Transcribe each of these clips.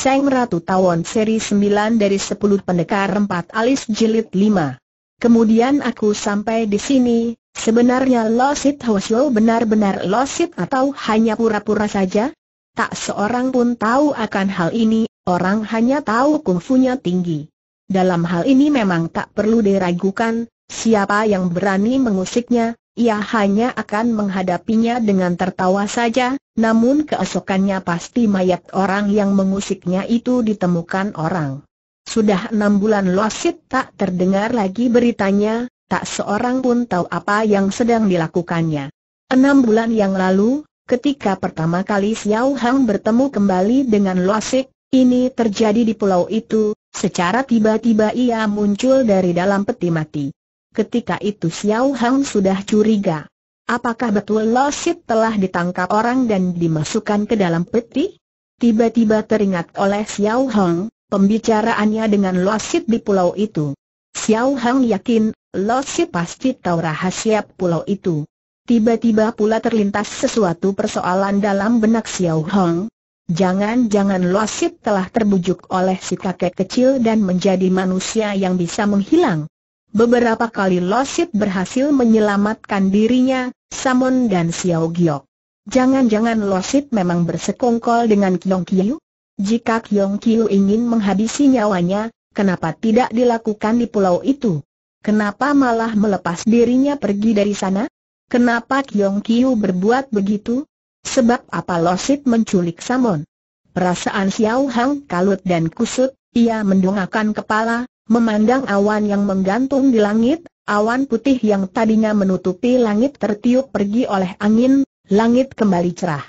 Seng Ratu Tawon seri 9 dari 10 pendekar empat alis jilid 5. Kemudian aku sampai di sini, sebenarnya Losit Hoshio benar-benar Losit atau hanya pura-pura saja? Tak seorang pun tahu akan hal ini, orang hanya tahu kungfunya tinggi. Dalam hal ini memang tak perlu diragukan, siapa yang berani mengusiknya, ia hanya akan menghadapinya dengan tertawa saja, namun keesokannya pasti mayat orang yang mengusiknya itu ditemukan orang. Sudah enam bulan Losit tak terdengar lagi beritanya, tak seorang pun tahu apa yang sedang dilakukannya. Enam bulan yang lalu, ketika pertama kali Xiao Hang bertemu kembali dengan Losit, ini terjadi di pulau itu, secara tiba-tiba ia muncul dari dalam peti mati. Ketika itu Xiao Hang sudah curiga. Apakah betul Lo Sip telah ditangkap orang dan dimasukkan ke dalam peti? Tiba-tiba teringat oleh Xiao Hang, pembicaraannya dengan Lo Sip di pulau itu. Xiao Hang yakin, Lo Sip pasti tahu rahasia pulau itu. Tiba-tiba pula terlintas sesuatu persoalan dalam benak Xiao Hang. Jangan-jangan Lo Sip telah terbujuk oleh si kakek kecil dan menjadi manusia yang bisa menghilang. Beberapa kali Losit berhasil menyelamatkan dirinya, Samon dan Xiao Giok. Jangan-jangan Losit memang bersekongkol dengan Kyong Kiyu? Jika Kyong Kiyu ingin menghabisi nyawanya, kenapa tidak dilakukan di pulau itu? Kenapa malah melepas dirinya pergi dari sana? Kenapa Kyong Kiyu berbuat begitu? Sebab apa Losit menculik Samon? Perasaan Xiao Hang kalut dan kusut, ia mendongakkan kepala, Memandang awan yang menggantung di langit, awan putih yang tadinya menutupi langit tertiup pergi oleh angin, langit kembali cerah.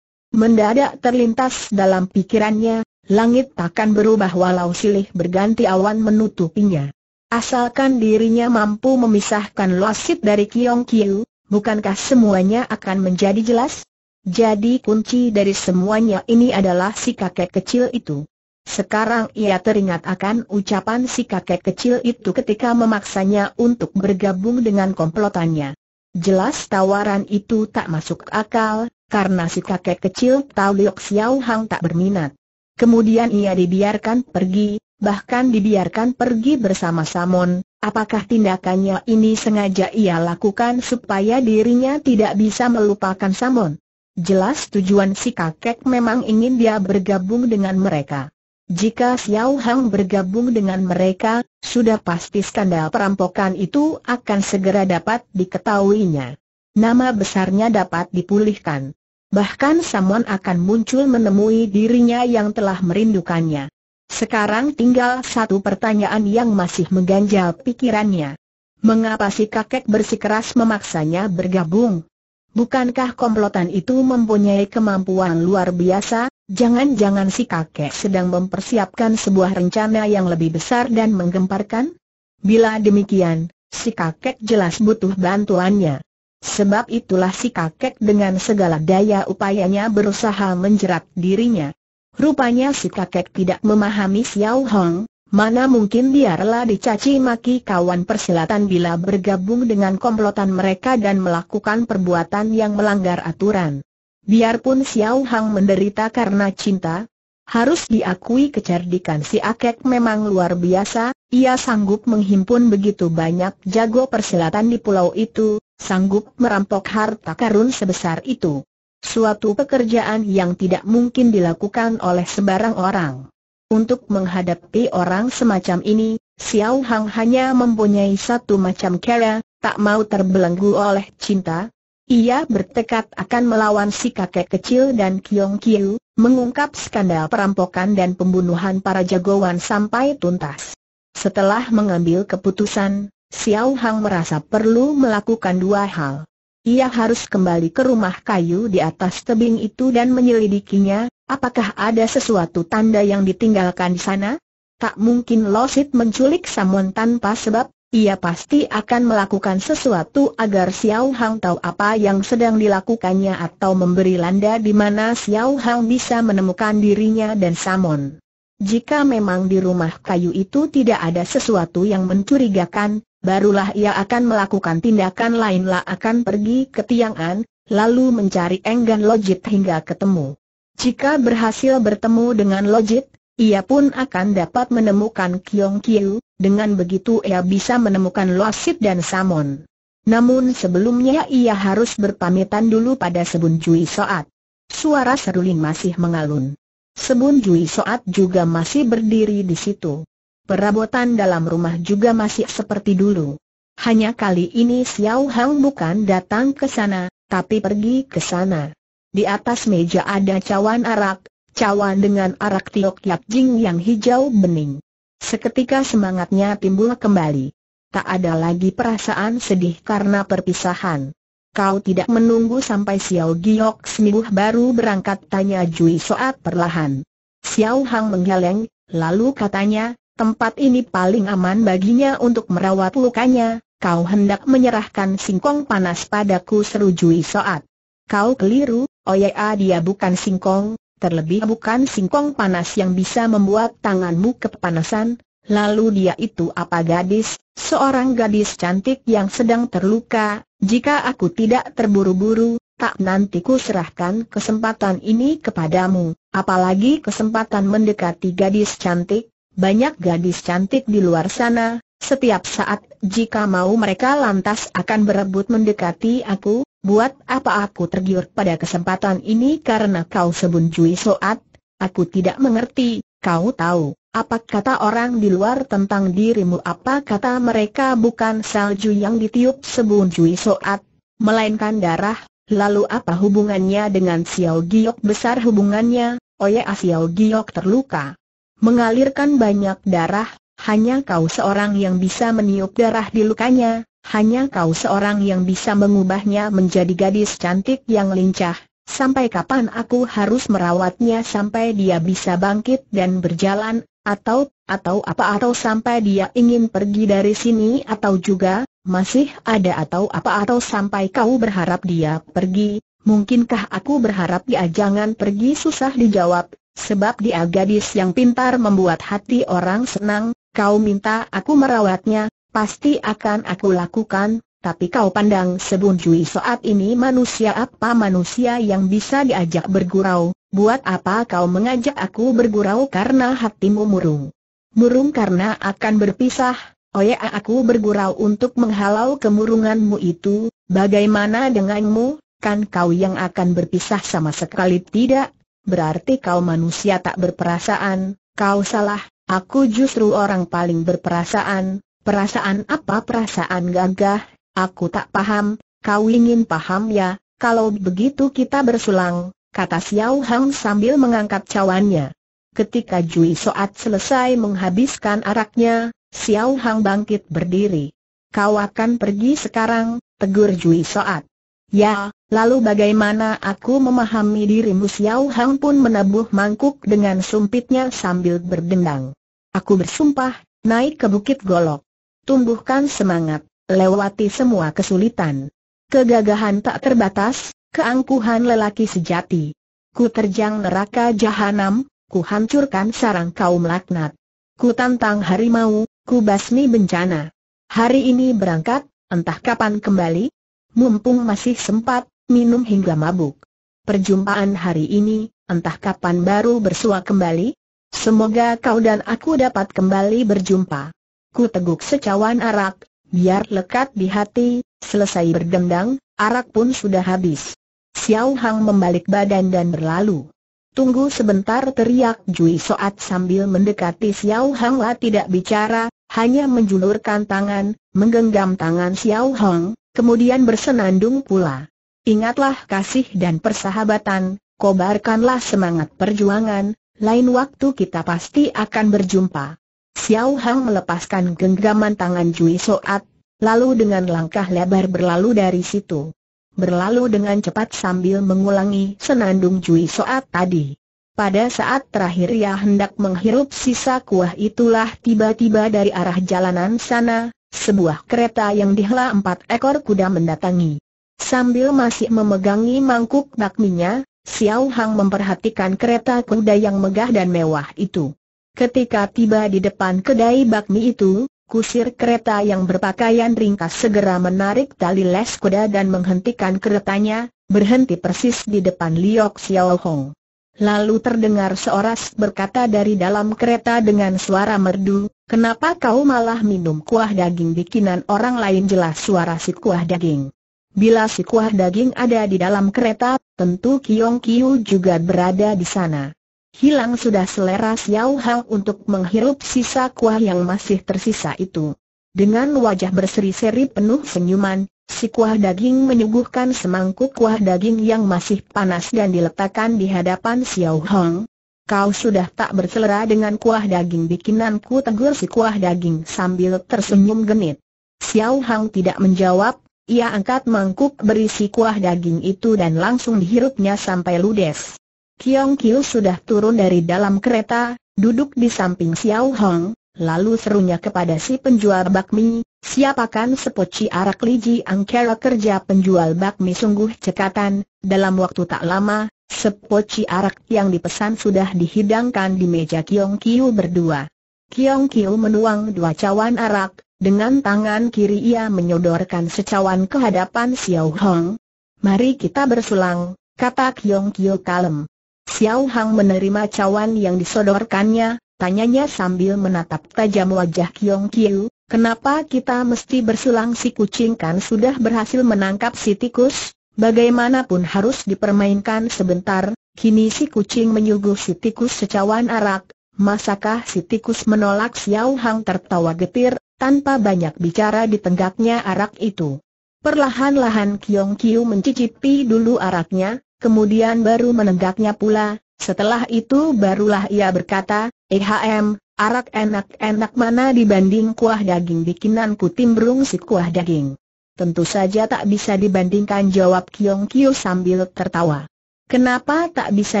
Mendadak terlintas dalam pikirannya, langit takkan berubah walau silih berganti awan menutupinya. Asalkan dirinya mampu memisahkan Loasit dari Kiong Kiu, bukankah semuanya akan menjadi jelas? Jadi kunci dari semuanya ini adalah si kakek kecil itu. Sekarang ia teringat akan ucapan si kakek kecil itu ketika memaksanya untuk bergabung dengan komplotannya. Jelas tawaran itu tak masuk akal, karena si kakek kecil Tau Liok Xiao Hang tak berminat. Kemudian ia dibiarkan pergi, bahkan dibiarkan pergi bersama Samon, apakah tindakannya ini sengaja ia lakukan supaya dirinya tidak bisa melupakan Samon? Jelas tujuan si kakek memang ingin dia bergabung dengan mereka. Jika Xiao Hang bergabung dengan mereka, sudah pasti skandal perampokan itu akan segera dapat diketahuinya. Nama besarnya dapat dipulihkan. Bahkan Samuan akan muncul menemui dirinya yang telah merindukannya. Sekarang tinggal satu pertanyaan yang masih mengganjal pikirannya. Mengapa si kakek bersikeras memaksanya bergabung? Bukankah komplotan itu mempunyai kemampuan luar biasa? Jangan-jangan si kakek sedang mempersiapkan sebuah rencana yang lebih besar dan menggemparkan? Bila demikian, si kakek jelas butuh bantuannya. Sebab itulah si kakek dengan segala daya upayanya berusaha menjerat dirinya. Rupanya si kakek tidak memahami Xiao Hong, mana mungkin dia rela dicaci maki kawan persilatan bila bergabung dengan komplotan mereka dan melakukan perbuatan yang melanggar aturan. Biarpun Xiao Hang menderita karena cinta, harus diakui kecerdikan si Akek memang luar biasa, ia sanggup menghimpun begitu banyak jago persilatan di pulau itu, sanggup merampok harta karun sebesar itu. Suatu pekerjaan yang tidak mungkin dilakukan oleh sebarang orang. Untuk menghadapi orang semacam ini, Xiao Hang hanya mempunyai satu macam cara, tak mau terbelenggu oleh cinta, ia bertekad akan melawan si kakek kecil dan Kiong Kiu, mengungkap skandal perampokan dan pembunuhan para jagoan sampai tuntas. Setelah mengambil keputusan, Xiao Hang merasa perlu melakukan dua hal. Ia harus kembali ke rumah kayu di atas tebing itu dan menyelidikinya, apakah ada sesuatu tanda yang ditinggalkan di sana? Tak mungkin Losit menculik Samon tanpa sebab, ia pasti akan melakukan sesuatu agar Xiao Hang tahu apa yang sedang dilakukannya atau memberi landa di mana Xiao Hang bisa menemukan dirinya dan Samon. Jika memang di rumah kayu itu tidak ada sesuatu yang mencurigakan, barulah ia akan melakukan tindakan lainlah akan pergi ke Tiang'an, lalu mencari Enggan Lojit hingga ketemu. Jika berhasil bertemu dengan Lojit, ia pun akan dapat menemukan Kiong Kiu, dengan begitu ia bisa menemukan Loasit dan Samon. Namun sebelumnya ia harus berpamitan dulu pada Sebun Cui Soat. Suara seruling masih mengalun. Sebun Cui Soat juga masih berdiri di situ. Perabotan dalam rumah juga masih seperti dulu. Hanya kali ini Xiao Hang bukan datang ke sana, tapi pergi ke sana. Di atas meja ada cawan arak, cawan dengan arak tiok yak jing yang hijau bening. Seketika semangatnya timbul kembali. Tak ada lagi perasaan sedih karena perpisahan. Kau tidak menunggu sampai Xiao Giok seminggu baru berangkat tanya Jui Soat perlahan. Xiao Hang menggeleng, lalu katanya, tempat ini paling aman baginya untuk merawat lukanya, kau hendak menyerahkan singkong panas padaku seru Jui Soat. Kau keliru, oya dia bukan singkong, Terlebih bukan singkong panas yang bisa membuat tanganmu kepanasan, lalu dia itu apa gadis, seorang gadis cantik yang sedang terluka, jika aku tidak terburu-buru, tak nanti ku serahkan kesempatan ini kepadamu, apalagi kesempatan mendekati gadis cantik, banyak gadis cantik di luar sana, setiap saat jika mau mereka lantas akan berebut mendekati aku, Buat apa aku tergiur pada kesempatan ini karena kau sebun cuy Soat? Aku tidak mengerti, kau tahu, apa kata orang di luar tentang dirimu apa kata mereka bukan salju yang ditiup sebun cuy Soat, melainkan darah, lalu apa hubungannya dengan Xiao Giok besar hubungannya, Oya Xiao Giok terluka. Mengalirkan banyak darah, hanya kau seorang yang bisa meniup darah di lukanya, hanya kau seorang yang bisa mengubahnya menjadi gadis cantik yang lincah. Sampai kapan aku harus merawatnya sampai dia bisa bangkit dan berjalan, atau, atau apa atau sampai dia ingin pergi dari sini atau juga, masih ada atau apa atau sampai kau berharap dia pergi, mungkinkah aku berharap dia jangan pergi susah dijawab, sebab dia gadis yang pintar membuat hati orang senang, kau minta aku merawatnya, pasti akan aku lakukan, tapi kau pandang Sebun Jui saat ini manusia apa manusia yang bisa diajak bergurau, buat apa kau mengajak aku bergurau karena hatimu murung. Murung karena akan berpisah, Oya aku bergurau untuk menghalau kemurunganmu itu, bagaimana denganmu, kan kau yang akan berpisah sama sekali tidak? Berarti kau manusia tak berperasaan, kau salah, aku justru orang paling berperasaan, Perasaan apa perasaan gagah, aku tak paham, kau ingin paham ya, kalau begitu kita bersulang, kata Xiao Hang sambil mengangkat cawannya. Ketika Jui Soat selesai menghabiskan araknya, Xiao Hang bangkit berdiri. Kau akan pergi sekarang, tegur Jui Soat. Ya, lalu bagaimana aku memahami dirimu Xiao Hang pun menabuh mangkuk dengan sumpitnya sambil berdendang. Aku bersumpah, naik ke Bukit Golok. Tumbuhkan semangat, lewati semua kesulitan. Kegagahan tak terbatas, keangkuhan lelaki sejati. Ku terjang neraka jahanam, ku hancurkan sarang kaum laknat. Ku tantang harimau, ku basmi bencana. Hari ini berangkat, entah kapan kembali. Mumpung masih sempat, minum hingga mabuk. Perjumpaan hari ini, entah kapan baru bersua kembali. Semoga kau dan aku dapat kembali berjumpa. Ku teguk secawan arak, biar lekat di hati, selesai berdendang, arak pun sudah habis. Xiao Hang membalik badan dan berlalu. Tunggu sebentar teriak Jui Soat sambil mendekati Xiao Hang lah tidak bicara, hanya menjulurkan tangan, menggenggam tangan Xiao Hang, kemudian bersenandung pula. Ingatlah kasih dan persahabatan, kobarkanlah semangat perjuangan, lain waktu kita pasti akan berjumpa. Xiao Hang melepaskan genggaman tangan Jui Soat, lalu dengan langkah lebar berlalu dari situ. Berlalu dengan cepat sambil mengulangi senandung Jui Soat tadi. Pada saat terakhir ia hendak menghirup sisa kuah itulah tiba-tiba dari arah jalanan sana, sebuah kereta yang dihela empat ekor kuda mendatangi. Sambil masih memegangi mangkuk bakminya, Xiao Hang memperhatikan kereta kuda yang megah dan mewah itu. Ketika tiba di depan kedai bakmi itu, kusir kereta yang berpakaian ringkas segera menarik tali les kuda dan menghentikan keretanya, berhenti persis di depan Liok Xiao Hong. Lalu terdengar seorang berkata dari dalam kereta dengan suara merdu, kenapa kau malah minum kuah daging bikinan orang lain jelas suara si kuah daging. Bila si kuah daging ada di dalam kereta, tentu Kiong Kiu juga berada di sana hilang sudah selera Xiao Hao untuk menghirup sisa kuah yang masih tersisa itu. Dengan wajah berseri-seri penuh senyuman, si kuah daging menyuguhkan semangkuk kuah daging yang masih panas dan diletakkan di hadapan Xiao Hong. Kau sudah tak berselera dengan kuah daging bikinanku tegur si kuah daging sambil tersenyum genit. Xiao Hang tidak menjawab, ia angkat mangkuk berisi kuah daging itu dan langsung dihirupnya sampai ludes. Kiong Kiu sudah turun dari dalam kereta, duduk di samping Xiao Hong, lalu serunya kepada si penjual bakmi, siapakan sepoci arak liji angkera kerja penjual bakmi sungguh cekatan, dalam waktu tak lama, sepoci arak yang dipesan sudah dihidangkan di meja Kiong Kiu berdua. Kiong Kiu menuang dua cawan arak, dengan tangan kiri ia menyodorkan secawan ke hadapan Xiao Hong. Mari kita bersulang, kata Kiong Kiu kalem. Xiao Hang menerima cawan yang disodorkannya, tanyanya sambil menatap tajam wajah Kiong Kiu, kenapa kita mesti bersulang si kucing kan sudah berhasil menangkap si tikus, bagaimanapun harus dipermainkan sebentar, kini si kucing menyuguh si tikus secawan arak, masakah si tikus menolak Xiao Hang tertawa getir, tanpa banyak bicara di tenggaknya arak itu. Perlahan-lahan Kiong Kiu mencicipi dulu araknya, kemudian baru menegaknya pula, setelah itu barulah ia berkata, EHM, arak enak-enak mana dibanding kuah daging bikinan kutimbrung si kuah daging. Tentu saja tak bisa dibandingkan jawab Kiong Kiu sambil tertawa. Kenapa tak bisa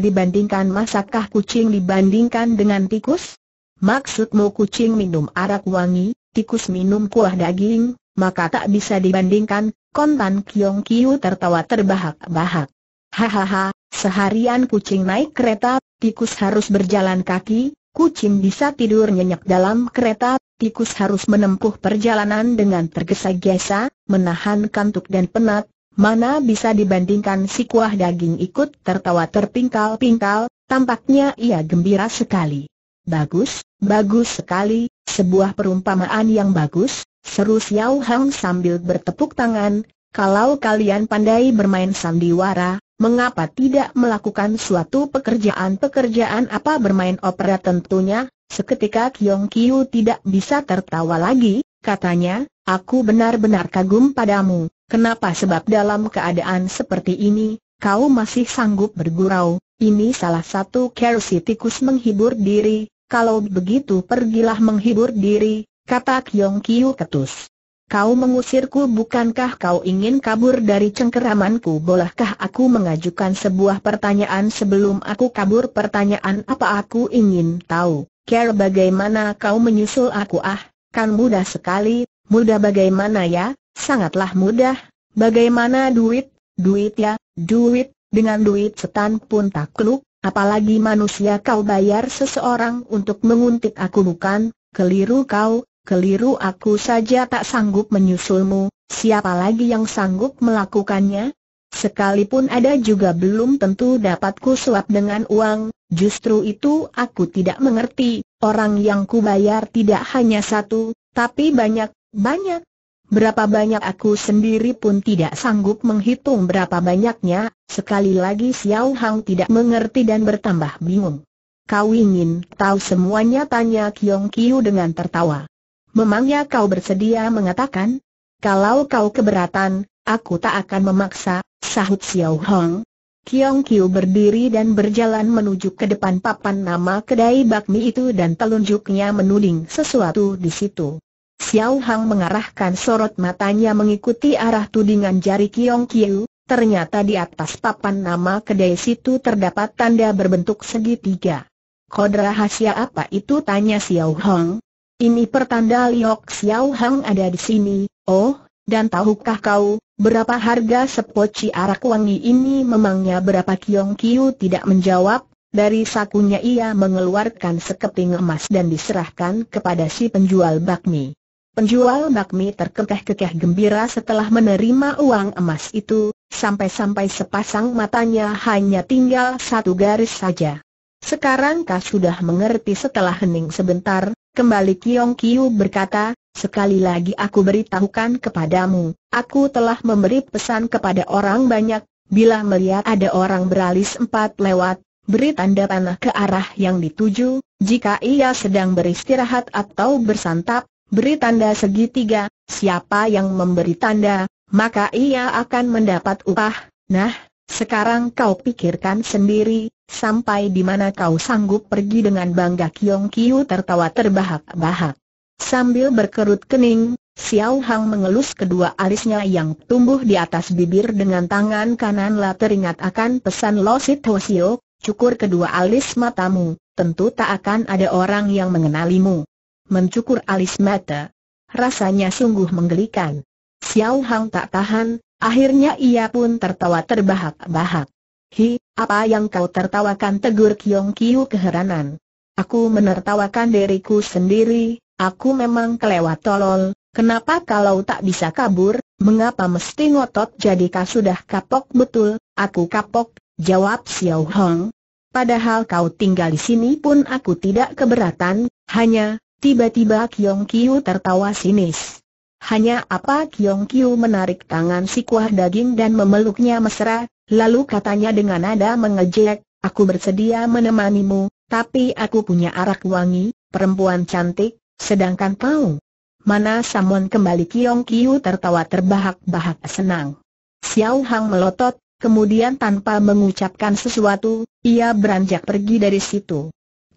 dibandingkan masakah kucing dibandingkan dengan tikus? Maksudmu kucing minum arak wangi, tikus minum kuah daging, maka tak bisa dibandingkan, kontan Kiong Kiu tertawa terbahak-bahak. Hahaha, seharian kucing naik kereta, tikus harus berjalan kaki, kucing bisa tidur nyenyak dalam kereta, tikus harus menempuh perjalanan dengan tergesa-gesa, menahan kantuk dan penat, Mana bisa dibandingkan si kuah daging ikut tertawa terpingkal-pingkal, tampaknya ia gembira sekali. Bagus, bagus sekali, sebuah perumpamaan yang bagus, seru Xiao Hang sambil bertepuk tangan, kalau kalian pandai bermain sandiwara, mengapa tidak melakukan suatu pekerjaan-pekerjaan apa bermain opera tentunya? Seketika Kiong Kiu tidak bisa tertawa lagi, katanya, aku benar-benar kagum padamu, kenapa sebab dalam keadaan seperti ini, kau masih sanggup bergurau, ini salah satu kerusi tikus menghibur diri, kalau begitu pergilah menghibur diri, kata Kiong Kiu ketus. Kau mengusirku bukankah kau ingin kabur dari cengkeramanku bolehkah aku mengajukan sebuah pertanyaan sebelum aku kabur pertanyaan apa aku ingin tahu Care bagaimana kau menyusul aku ah kan mudah sekali mudah bagaimana ya sangatlah mudah bagaimana duit duit ya duit dengan duit setan pun takluk apalagi manusia kau bayar seseorang untuk menguntit aku bukan keliru kau keliru aku saja tak sanggup menyusulmu, siapa lagi yang sanggup melakukannya? Sekalipun ada juga belum tentu dapatku suap dengan uang, justru itu aku tidak mengerti, orang yang kubayar tidak hanya satu, tapi banyak, banyak. Berapa banyak aku sendiri pun tidak sanggup menghitung berapa banyaknya, sekali lagi Xiao Hang tidak mengerti dan bertambah bingung. Kau ingin tahu semuanya tanya Kiong Kiu dengan tertawa. Memangnya kau bersedia mengatakan? Kalau kau keberatan, aku tak akan memaksa, sahut Xiao Hong. Kiong Kiu berdiri dan berjalan menuju ke depan papan nama kedai bakmi itu dan telunjuknya menuding sesuatu di situ. Xiao Hong mengarahkan sorot matanya mengikuti arah tudingan jari Kiong Kiu, ternyata di atas papan nama kedai situ terdapat tanda berbentuk segitiga. Kodra rahasia apa itu tanya Xiao Hong, ini pertanda Liok Xiao Hang ada di sini, oh, dan tahukah kau, berapa harga sepoci arak wangi ini memangnya berapa Kiong Kiu tidak menjawab, dari sakunya ia mengeluarkan sekeping emas dan diserahkan kepada si penjual bakmi. Penjual bakmi terkekeh-kekeh gembira setelah menerima uang emas itu, sampai-sampai sepasang matanya hanya tinggal satu garis saja. Sekarang kau sudah mengerti setelah hening sebentar, Kembali Kiong Kiu berkata, sekali lagi aku beritahukan kepadamu, aku telah memberi pesan kepada orang banyak, bila melihat ada orang beralis empat lewat, beri tanda panah ke arah yang dituju, jika ia sedang beristirahat atau bersantap, beri tanda segitiga, siapa yang memberi tanda, maka ia akan mendapat upah. Nah, sekarang kau pikirkan sendiri, Sampai di mana kau sanggup pergi dengan bangga Kiong Kiu tertawa terbahak-bahak. Sambil berkerut kening, Xiao Hang mengelus kedua alisnya yang tumbuh di atas bibir dengan tangan kanan. Lah teringat akan pesan Losit Sio, cukur kedua alis matamu, tentu tak akan ada orang yang mengenalimu. Mencukur alis mata. Rasanya sungguh menggelikan. Xiao Hang tak tahan, akhirnya ia pun tertawa terbahak-bahak. Hi, apa yang kau tertawakan tegur Kiong Kiu keheranan. Aku menertawakan diriku sendiri, aku memang kelewat tolol, kenapa kalau tak bisa kabur, mengapa mesti ngotot jadikah sudah kapok betul, aku kapok, jawab Xiao Hong. Padahal kau tinggal di sini pun aku tidak keberatan, hanya, tiba-tiba Kiong Kiu tertawa sinis. Hanya apa Kiong Kiu menarik tangan si kuah daging dan memeluknya mesra, lalu katanya dengan nada mengejek, aku bersedia menemanimu, tapi aku punya arak wangi, perempuan cantik, sedangkan kau. Mana samun kembali Kiong Kiu tertawa terbahak-bahak senang. Xiao Hang melotot, kemudian tanpa mengucapkan sesuatu, ia beranjak pergi dari situ.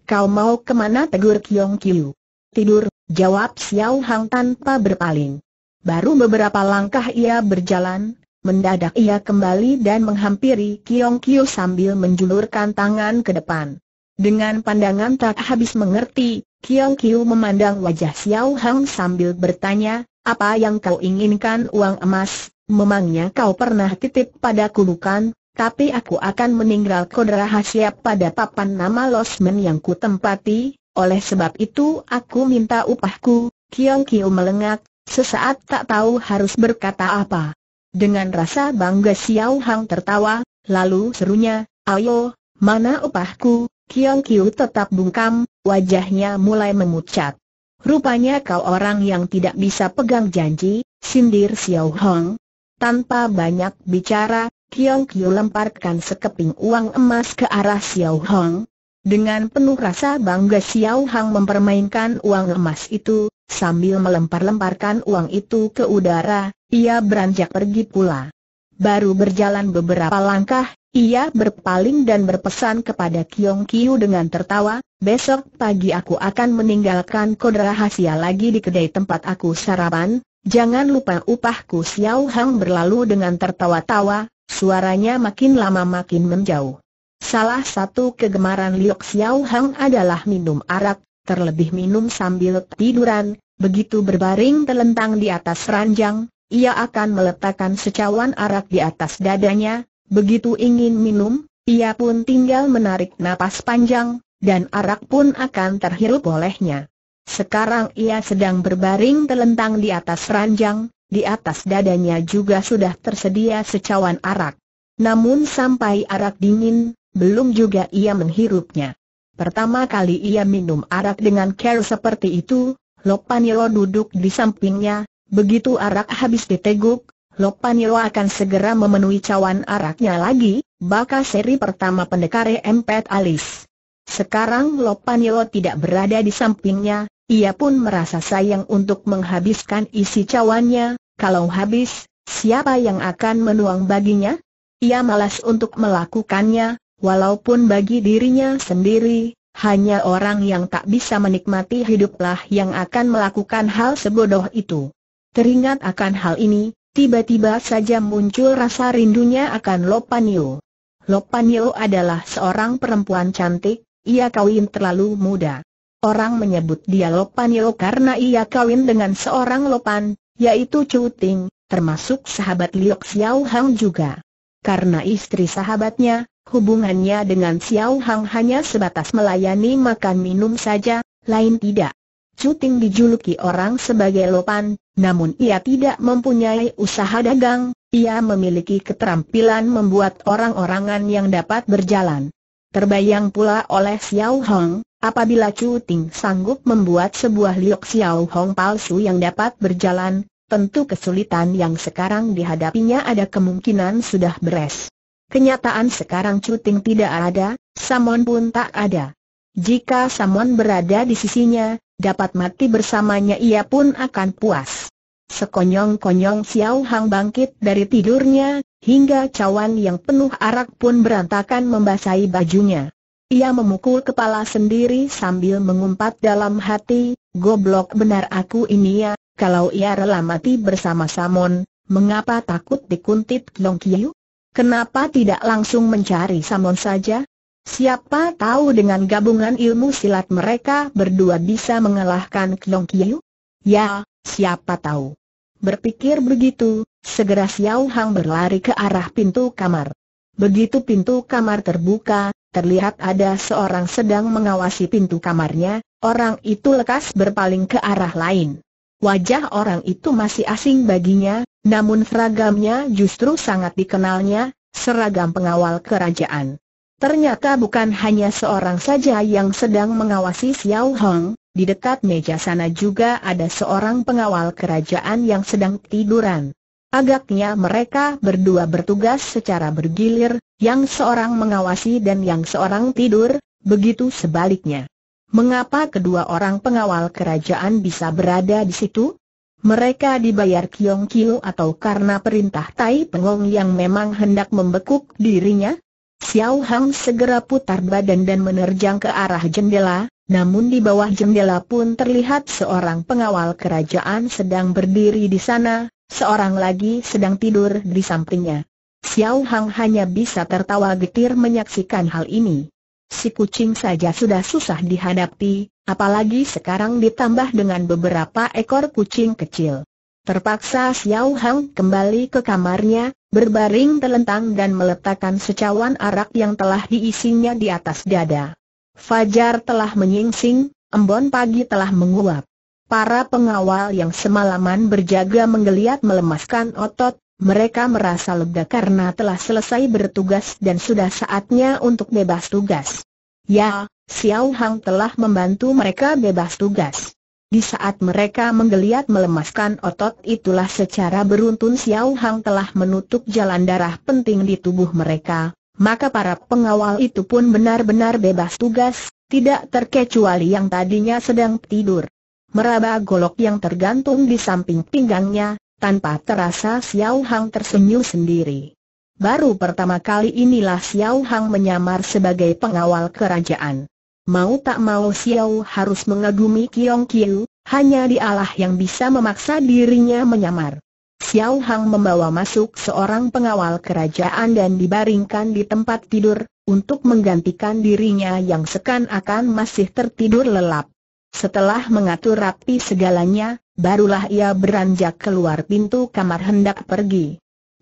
Kau mau kemana tegur Kiong Kiu? tidur, jawab Xiao Hang tanpa berpaling. Baru beberapa langkah ia berjalan, mendadak ia kembali dan menghampiri Kiong Kiu sambil menjulurkan tangan ke depan. Dengan pandangan tak habis mengerti, Kiong Kiu memandang wajah Xiao Hang sambil bertanya, apa yang kau inginkan uang emas, memangnya kau pernah titip pada kulukan? Tapi aku akan meninggalkan rahasia pada papan nama losmen yang kutempati, oleh sebab itu aku minta upahku, Kiong Kiu melengak, sesaat tak tahu harus berkata apa. Dengan rasa bangga Xiao Hang tertawa, lalu serunya, ayo, mana upahku, Kiong Kiu tetap bungkam, wajahnya mulai memucat. Rupanya kau orang yang tidak bisa pegang janji, sindir Xiao Hong. Tanpa banyak bicara, Kiong Kiu lemparkan sekeping uang emas ke arah Xiao Hong, dengan penuh rasa bangga Xiao Hang mempermainkan uang emas itu, sambil melempar-lemparkan uang itu ke udara, ia beranjak pergi pula. Baru berjalan beberapa langkah, ia berpaling dan berpesan kepada Kiong Kiu dengan tertawa, besok pagi aku akan meninggalkan kode rahasia lagi di kedai tempat aku sarapan, jangan lupa upahku Xiao Hang berlalu dengan tertawa-tawa, suaranya makin lama makin menjauh. Salah satu kegemaran Liok Xiao Hang adalah minum arak, terlebih minum sambil tiduran, begitu berbaring telentang di atas ranjang, ia akan meletakkan secawan arak di atas dadanya, begitu ingin minum, ia pun tinggal menarik napas panjang, dan arak pun akan terhirup olehnya. Sekarang ia sedang berbaring telentang di atas ranjang, di atas dadanya juga sudah tersedia secawan arak. Namun sampai arak dingin, belum juga ia menghirupnya. Pertama kali ia minum arak dengan care seperti itu, Lopanilo duduk di sampingnya, begitu arak habis diteguk, Lopanilo akan segera memenuhi cawan araknya lagi, bakal seri pertama pendekar empat alis. Sekarang Lopanilo tidak berada di sampingnya, ia pun merasa sayang untuk menghabiskan isi cawannya, kalau habis, siapa yang akan menuang baginya? Ia malas untuk melakukannya, walaupun bagi dirinya sendiri, hanya orang yang tak bisa menikmati hiduplah yang akan melakukan hal sebodoh itu. Teringat akan hal ini, tiba-tiba saja muncul rasa rindunya akan Lopanio. Lopanio adalah seorang perempuan cantik, ia kawin terlalu muda. Orang menyebut dia Lopanio karena ia kawin dengan seorang Lopan, yaitu Cuting, termasuk sahabat Liok Xiao juga. Karena istri sahabatnya, Hubungannya dengan Xiao Hang hanya sebatas melayani makan minum saja, lain tidak. Cuting dijuluki orang sebagai lopan, namun ia tidak mempunyai usaha dagang, ia memiliki keterampilan membuat orang-orangan yang dapat berjalan. Terbayang pula oleh Xiao Hong, apabila Cuting sanggup membuat sebuah liok Xiao Hong palsu yang dapat berjalan, tentu kesulitan yang sekarang dihadapinya ada kemungkinan sudah beres. Kenyataan sekarang Cuting tidak ada, Samon pun tak ada. Jika Samon berada di sisinya, dapat mati bersamanya ia pun akan puas. Sekonyong-konyong Xiao Hang bangkit dari tidurnya, hingga cawan yang penuh arak pun berantakan membasahi bajunya. Ia memukul kepala sendiri sambil mengumpat dalam hati, goblok benar aku ini ya, kalau ia rela mati bersama Samon, mengapa takut dikuntit Long Kiyu? Kenapa tidak langsung mencari Samon saja? Siapa tahu dengan gabungan ilmu silat mereka berdua bisa mengalahkan Klong Kiyu? Ya, siapa tahu. Berpikir begitu, segera Xiao Hang berlari ke arah pintu kamar. Begitu pintu kamar terbuka, terlihat ada seorang sedang mengawasi pintu kamarnya, orang itu lekas berpaling ke arah lain. Wajah orang itu masih asing baginya, namun seragamnya justru sangat dikenalnya, seragam pengawal kerajaan. Ternyata bukan hanya seorang saja yang sedang mengawasi Xiao Hong, di dekat meja sana juga ada seorang pengawal kerajaan yang sedang tiduran. Agaknya mereka berdua bertugas secara bergilir, yang seorang mengawasi dan yang seorang tidur, begitu sebaliknya. Mengapa kedua orang pengawal kerajaan bisa berada di situ? Mereka dibayar Kiong Kiu atau karena perintah Tai Pengong yang memang hendak membekuk dirinya? Xiao Hang segera putar badan dan menerjang ke arah jendela, namun di bawah jendela pun terlihat seorang pengawal kerajaan sedang berdiri di sana, seorang lagi sedang tidur di sampingnya. Xiao Hang hanya bisa tertawa getir menyaksikan hal ini. Si kucing saja sudah susah dihadapi, apalagi sekarang ditambah dengan beberapa ekor kucing kecil. Terpaksa Xiao Hang kembali ke kamarnya, berbaring telentang dan meletakkan secawan arak yang telah diisinya di atas dada. Fajar telah menyingsing, embon pagi telah menguap. Para pengawal yang semalaman berjaga menggeliat melemaskan otot, mereka merasa lega karena telah selesai bertugas dan sudah saatnya untuk bebas tugas. Ya, Xiao Hang telah membantu mereka bebas tugas. Di saat mereka menggeliat melemaskan otot itulah secara beruntun Xiao Hang telah menutup jalan darah penting di tubuh mereka, maka para pengawal itu pun benar-benar bebas tugas, tidak terkecuali yang tadinya sedang tidur. Meraba golok yang tergantung di samping pinggangnya, tanpa terasa Xiao Hang tersenyum sendiri. Baru pertama kali inilah Xiao Hang menyamar sebagai pengawal kerajaan. Mau tak mau Xiao harus mengagumi Kiong Kiu, hanya dialah yang bisa memaksa dirinya menyamar. Xiao Hang membawa masuk seorang pengawal kerajaan dan dibaringkan di tempat tidur, untuk menggantikan dirinya yang sekan-akan masih tertidur lelap. Setelah mengatur rapi segalanya, Barulah ia beranjak keluar pintu kamar hendak pergi.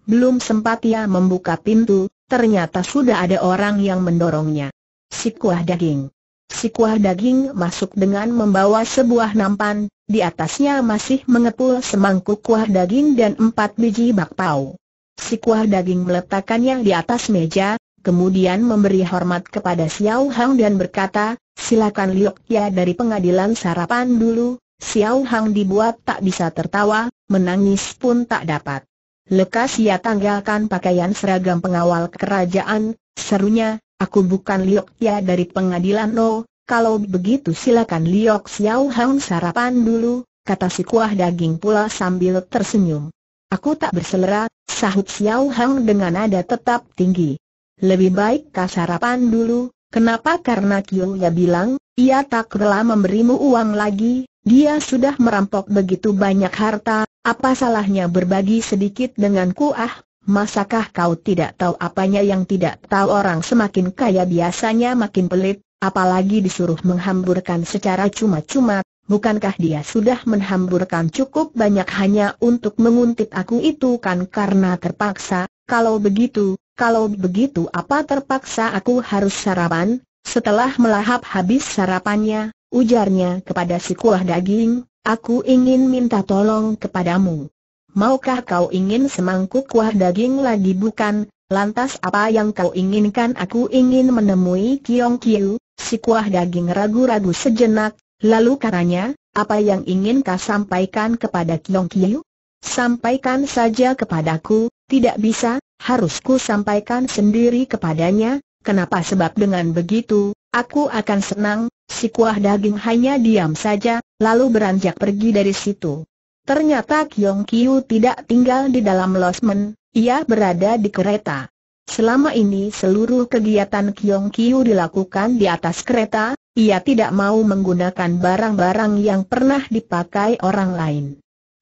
Belum sempat ia membuka pintu, ternyata sudah ada orang yang mendorongnya. Si kuah daging. Si kuah daging masuk dengan membawa sebuah nampan, di atasnya masih mengepul semangkuk kuah daging dan empat biji bakpao. Si kuah daging meletakkannya di atas meja, kemudian memberi hormat kepada Xiao Hang dan berkata, silakan Liok Ya dari pengadilan sarapan dulu, Xiao Hang dibuat tak bisa tertawa, menangis pun tak dapat. Lekas ia tanggalkan pakaian seragam pengawal kerajaan, serunya, aku bukan Liok ya dari pengadilan No, kalau begitu silakan Liok Xiao Hang sarapan dulu, kata si kuah daging pula sambil tersenyum. Aku tak berselera, sahut Xiao Hang dengan nada tetap tinggi. Lebih baik kau sarapan dulu, kenapa karena Kiong ya bilang, ia tak rela memberimu uang lagi, dia sudah merampok begitu banyak harta, apa salahnya berbagi sedikit denganku ah? Masakah kau tidak tahu apanya yang tidak tahu orang semakin kaya biasanya makin pelit, apalagi disuruh menghamburkan secara cuma-cuma, bukankah dia sudah menghamburkan cukup banyak hanya untuk menguntit aku itu kan karena terpaksa, kalau begitu, kalau begitu apa terpaksa aku harus sarapan? Setelah melahap habis sarapannya, ujarnya kepada si kuah daging, aku ingin minta tolong kepadamu. Maukah kau ingin semangkuk kuah daging lagi bukan? Lantas apa yang kau inginkan aku ingin menemui Kiong Kiu, si kuah daging ragu-ragu sejenak, lalu katanya, apa yang ingin kau sampaikan kepada Kiong Kiu? Sampaikan saja kepadaku, tidak bisa, harus sampaikan sendiri kepadanya, kenapa sebab dengan begitu, aku akan senang, Si kuah daging hanya diam saja, lalu beranjak pergi dari situ. Ternyata Kiong Kiu tidak tinggal di dalam losmen, ia berada di kereta. Selama ini seluruh kegiatan Kiong Kiu dilakukan di atas kereta, ia tidak mau menggunakan barang-barang yang pernah dipakai orang lain.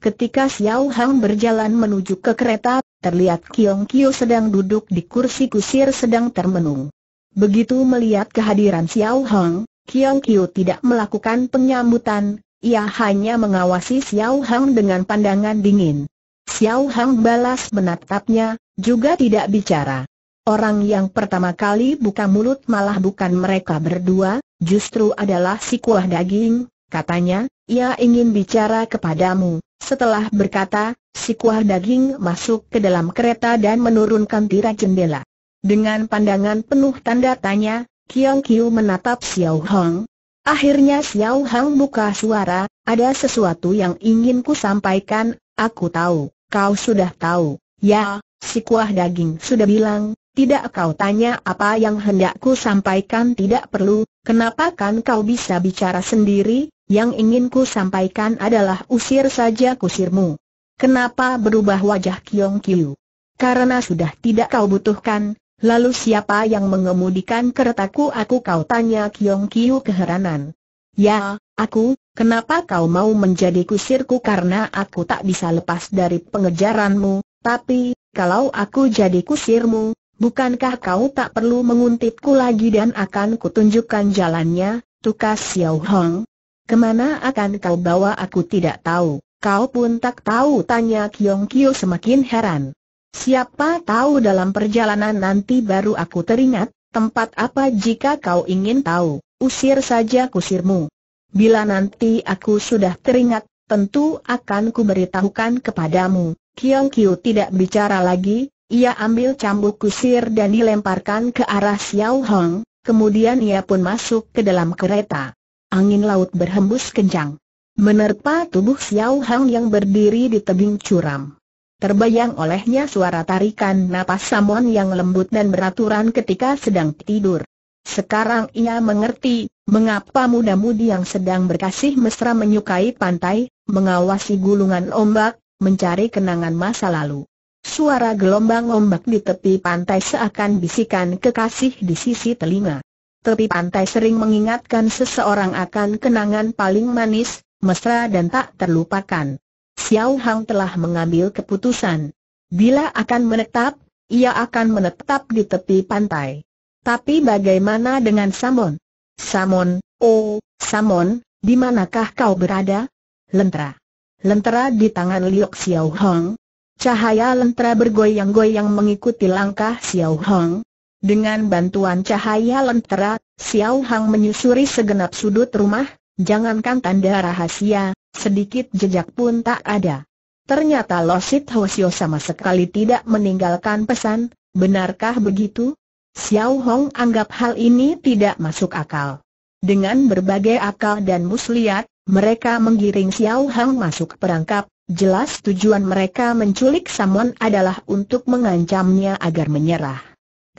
Ketika Xiao Hang berjalan menuju ke kereta, terlihat Kiong Kiu sedang duduk di kursi kusir sedang termenung. Begitu melihat kehadiran Xiao Hang, Kiong Kiu tidak melakukan penyambutan, ia hanya mengawasi Xiao Hang dengan pandangan dingin. Xiao Hang balas menatapnya, juga tidak bicara. Orang yang pertama kali buka mulut malah bukan mereka berdua, justru adalah si kuah daging, katanya, ia ingin bicara kepadamu. Setelah berkata, si kuah daging masuk ke dalam kereta dan menurunkan tirai jendela. Dengan pandangan penuh tanda tanya, Kiong Kiu menatap Xiao Hong. Akhirnya Xiao Hong buka suara, ada sesuatu yang ingin ku sampaikan, aku tahu, kau sudah tahu, ya, si kuah daging sudah bilang, tidak kau tanya apa yang hendak ku sampaikan tidak perlu, kenapa kan kau bisa bicara sendiri, yang ingin ku sampaikan adalah usir saja kusirmu. Kenapa berubah wajah Kiong Kiu? Karena sudah tidak kau butuhkan, Lalu siapa yang mengemudikan keretaku aku kau tanya Kiong Kiu keheranan. Ya, aku, kenapa kau mau menjadi kusirku karena aku tak bisa lepas dari pengejaranmu, tapi, kalau aku jadi kusirmu, bukankah kau tak perlu menguntitku lagi dan akan kutunjukkan jalannya, tukas Xiao Hong? Kemana akan kau bawa aku tidak tahu, kau pun tak tahu tanya Kiong Kiu semakin heran. Siapa tahu dalam perjalanan nanti baru aku teringat, tempat apa jika kau ingin tahu, usir saja kusirmu. Bila nanti aku sudah teringat, tentu akan kuberitahukan kepadamu. Kiong Kiu tidak bicara lagi, ia ambil cambuk kusir dan dilemparkan ke arah Xiao Hong, kemudian ia pun masuk ke dalam kereta. Angin laut berhembus kencang. Menerpa tubuh Xiao Hong yang berdiri di tebing curam. Terbayang olehnya suara tarikan napas Samon yang lembut dan beraturan ketika sedang tidur. Sekarang ia mengerti, mengapa muda-mudi yang sedang berkasih mesra menyukai pantai, mengawasi gulungan ombak, mencari kenangan masa lalu. Suara gelombang ombak di tepi pantai seakan bisikan kekasih di sisi telinga. Tepi pantai sering mengingatkan seseorang akan kenangan paling manis, mesra dan tak terlupakan. Xiao Hang telah mengambil keputusan. Bila akan menetap, ia akan menetap di tepi pantai. Tapi bagaimana dengan Samon? Samon, oh, Samon, di manakah kau berada? Lentera. Lentera di tangan Liok Xiao Hong. Cahaya lentera bergoyang-goyang mengikuti langkah Xiao Hong. Dengan bantuan cahaya lentera, Xiao Hang menyusuri segenap sudut rumah, jangankan tanda rahasia, Sedikit jejak pun tak ada. Ternyata Losit Hosio sama sekali tidak meninggalkan pesan, benarkah begitu? Xiao Hong anggap hal ini tidak masuk akal. Dengan berbagai akal dan muslihat, mereka menggiring Xiao Hong masuk perangkap, jelas tujuan mereka menculik Samon adalah untuk mengancamnya agar menyerah.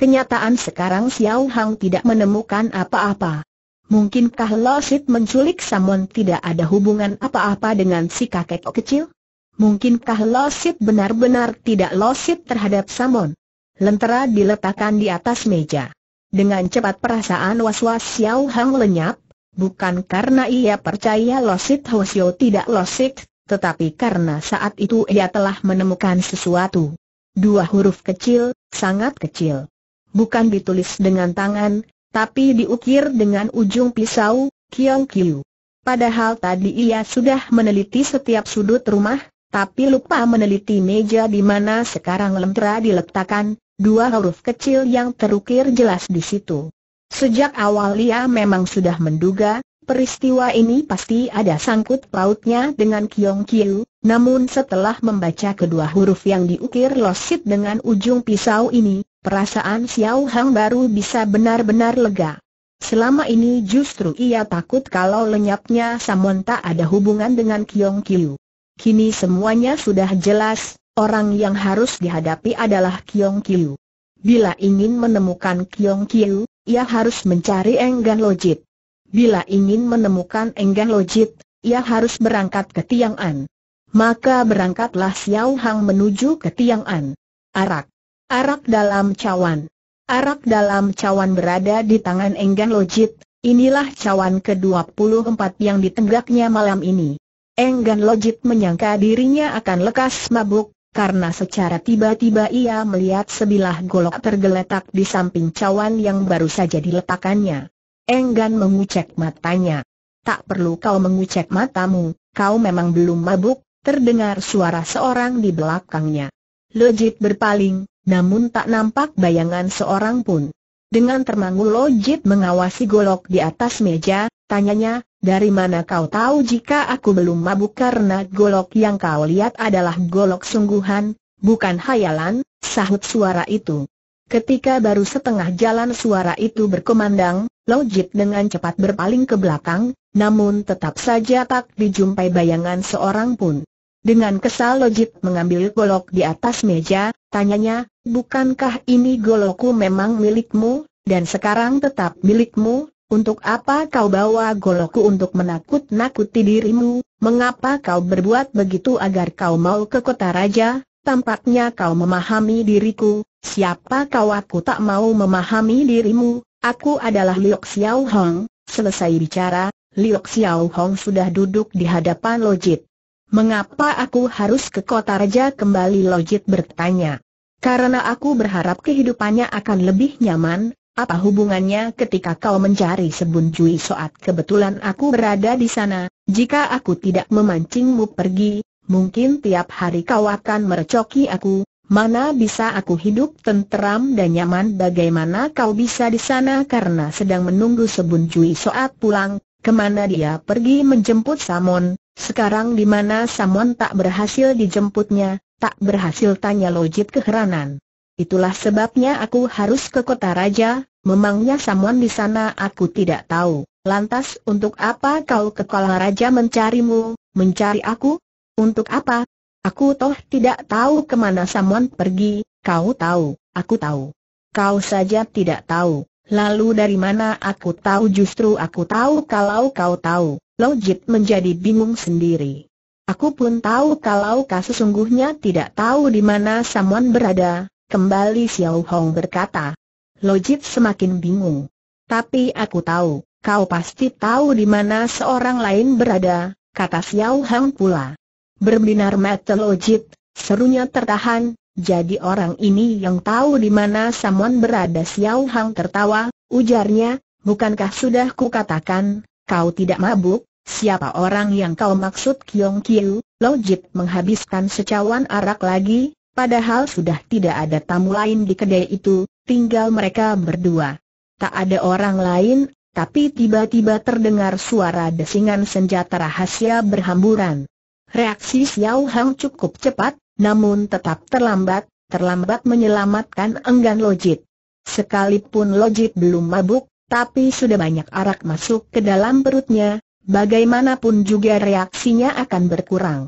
Kenyataan sekarang Xiao Hong tidak menemukan apa-apa. Mungkinkah Losit menculik Samon tidak ada hubungan apa-apa dengan si kakek kecil? Mungkinkah Losit benar-benar tidak Losit terhadap Samon? Lentera diletakkan di atas meja. Dengan cepat perasaan was-was Xiao Hang lenyap, bukan karena ia percaya Losit Hosio tidak Losit, tetapi karena saat itu ia telah menemukan sesuatu. Dua huruf kecil, sangat kecil. Bukan ditulis dengan tangan, tapi diukir dengan ujung pisau, Kiong Kiu. Padahal tadi ia sudah meneliti setiap sudut rumah, tapi lupa meneliti meja di mana sekarang lentera diletakkan, dua huruf kecil yang terukir jelas di situ. Sejak awal ia memang sudah menduga, peristiwa ini pasti ada sangkut pautnya dengan Kiong Kiu, namun setelah membaca kedua huruf yang diukir losit dengan ujung pisau ini, perasaan Xiao Hang baru bisa benar-benar lega. Selama ini justru ia takut kalau lenyapnya Samon tak ada hubungan dengan Kiong Kiu. Kini semuanya sudah jelas, orang yang harus dihadapi adalah Kiong Kiu. Bila ingin menemukan Kiong Kiu, ia harus mencari Enggan Lojit. Bila ingin menemukan Enggan Lojit, ia harus berangkat ke Tiang'an. Maka berangkatlah Xiao Hang menuju ke Tiang'an. Arak Arak dalam cawan. Arak dalam cawan berada di tangan Enggan Lojit, inilah cawan ke-24 yang ditenggaknya malam ini. Enggan Lojit menyangka dirinya akan lekas mabuk, karena secara tiba-tiba ia melihat sebilah golok tergeletak di samping cawan yang baru saja diletakkannya. Enggan mengucek matanya. Tak perlu kau mengucek matamu, kau memang belum mabuk, terdengar suara seorang di belakangnya. Lojit berpaling, namun tak nampak bayangan seorang pun. Dengan termangu Lojit mengawasi golok di atas meja, tanyanya, dari mana kau tahu jika aku belum mabuk karena golok yang kau lihat adalah golok sungguhan, bukan hayalan, sahut suara itu. Ketika baru setengah jalan suara itu berkemandang, Lojit dengan cepat berpaling ke belakang, namun tetap saja tak dijumpai bayangan seorang pun. Dengan kesal Lojit mengambil golok di atas meja, tanyanya, bukankah ini goloku memang milikmu, dan sekarang tetap milikmu, untuk apa kau bawa goloku untuk menakut-nakuti dirimu, mengapa kau berbuat begitu agar kau mau ke kota raja, tampaknya kau memahami diriku, siapa kau aku tak mau memahami dirimu, aku adalah Liok Xiao Hong, selesai bicara, Liok Xiao Hong sudah duduk di hadapan Lojit. Mengapa aku harus ke kota raja kembali Lojit bertanya. Karena aku berharap kehidupannya akan lebih nyaman, apa hubungannya ketika kau mencari sebun cuy soat kebetulan aku berada di sana, jika aku tidak memancingmu pergi, mungkin tiap hari kau akan merecoki aku, mana bisa aku hidup tenteram dan nyaman bagaimana kau bisa di sana karena sedang menunggu sebun cuy soat pulang, kemana dia pergi menjemput Samon, sekarang di mana Samon tak berhasil dijemputnya, Tak berhasil tanya Lojit keheranan. Itulah sebabnya aku harus ke kota raja, memangnya samuan di sana aku tidak tahu. Lantas untuk apa kau ke kota raja mencarimu, mencari aku? Untuk apa? Aku toh tidak tahu kemana samuan pergi, kau tahu, aku tahu. Kau saja tidak tahu. Lalu dari mana aku tahu justru aku tahu kalau kau tahu, Lojit menjadi bingung sendiri. Aku pun tahu kalau kau sesungguhnya tidak tahu di mana Samuan berada, kembali Xiao Hong berkata. Lojit semakin bingung. Tapi aku tahu, kau pasti tahu di mana seorang lain berada, kata Xiao Hong pula. Berbinar mata Lojit, serunya tertahan, jadi orang ini yang tahu di mana Samuan berada Xiao Hong tertawa, ujarnya, bukankah sudah ku katakan, kau tidak mabuk? Siapa orang yang kau maksud Kiong Kiu? Lojit menghabiskan secawan arak lagi, padahal sudah tidak ada tamu lain di kedai itu, tinggal mereka berdua. Tak ada orang lain, tapi tiba-tiba terdengar suara desingan senjata rahasia berhamburan. Reaksi Xiao Hang cukup cepat, namun tetap terlambat, terlambat menyelamatkan enggan Lojit. Sekalipun Lojit belum mabuk, tapi sudah banyak arak masuk ke dalam perutnya, bagaimanapun juga reaksinya akan berkurang.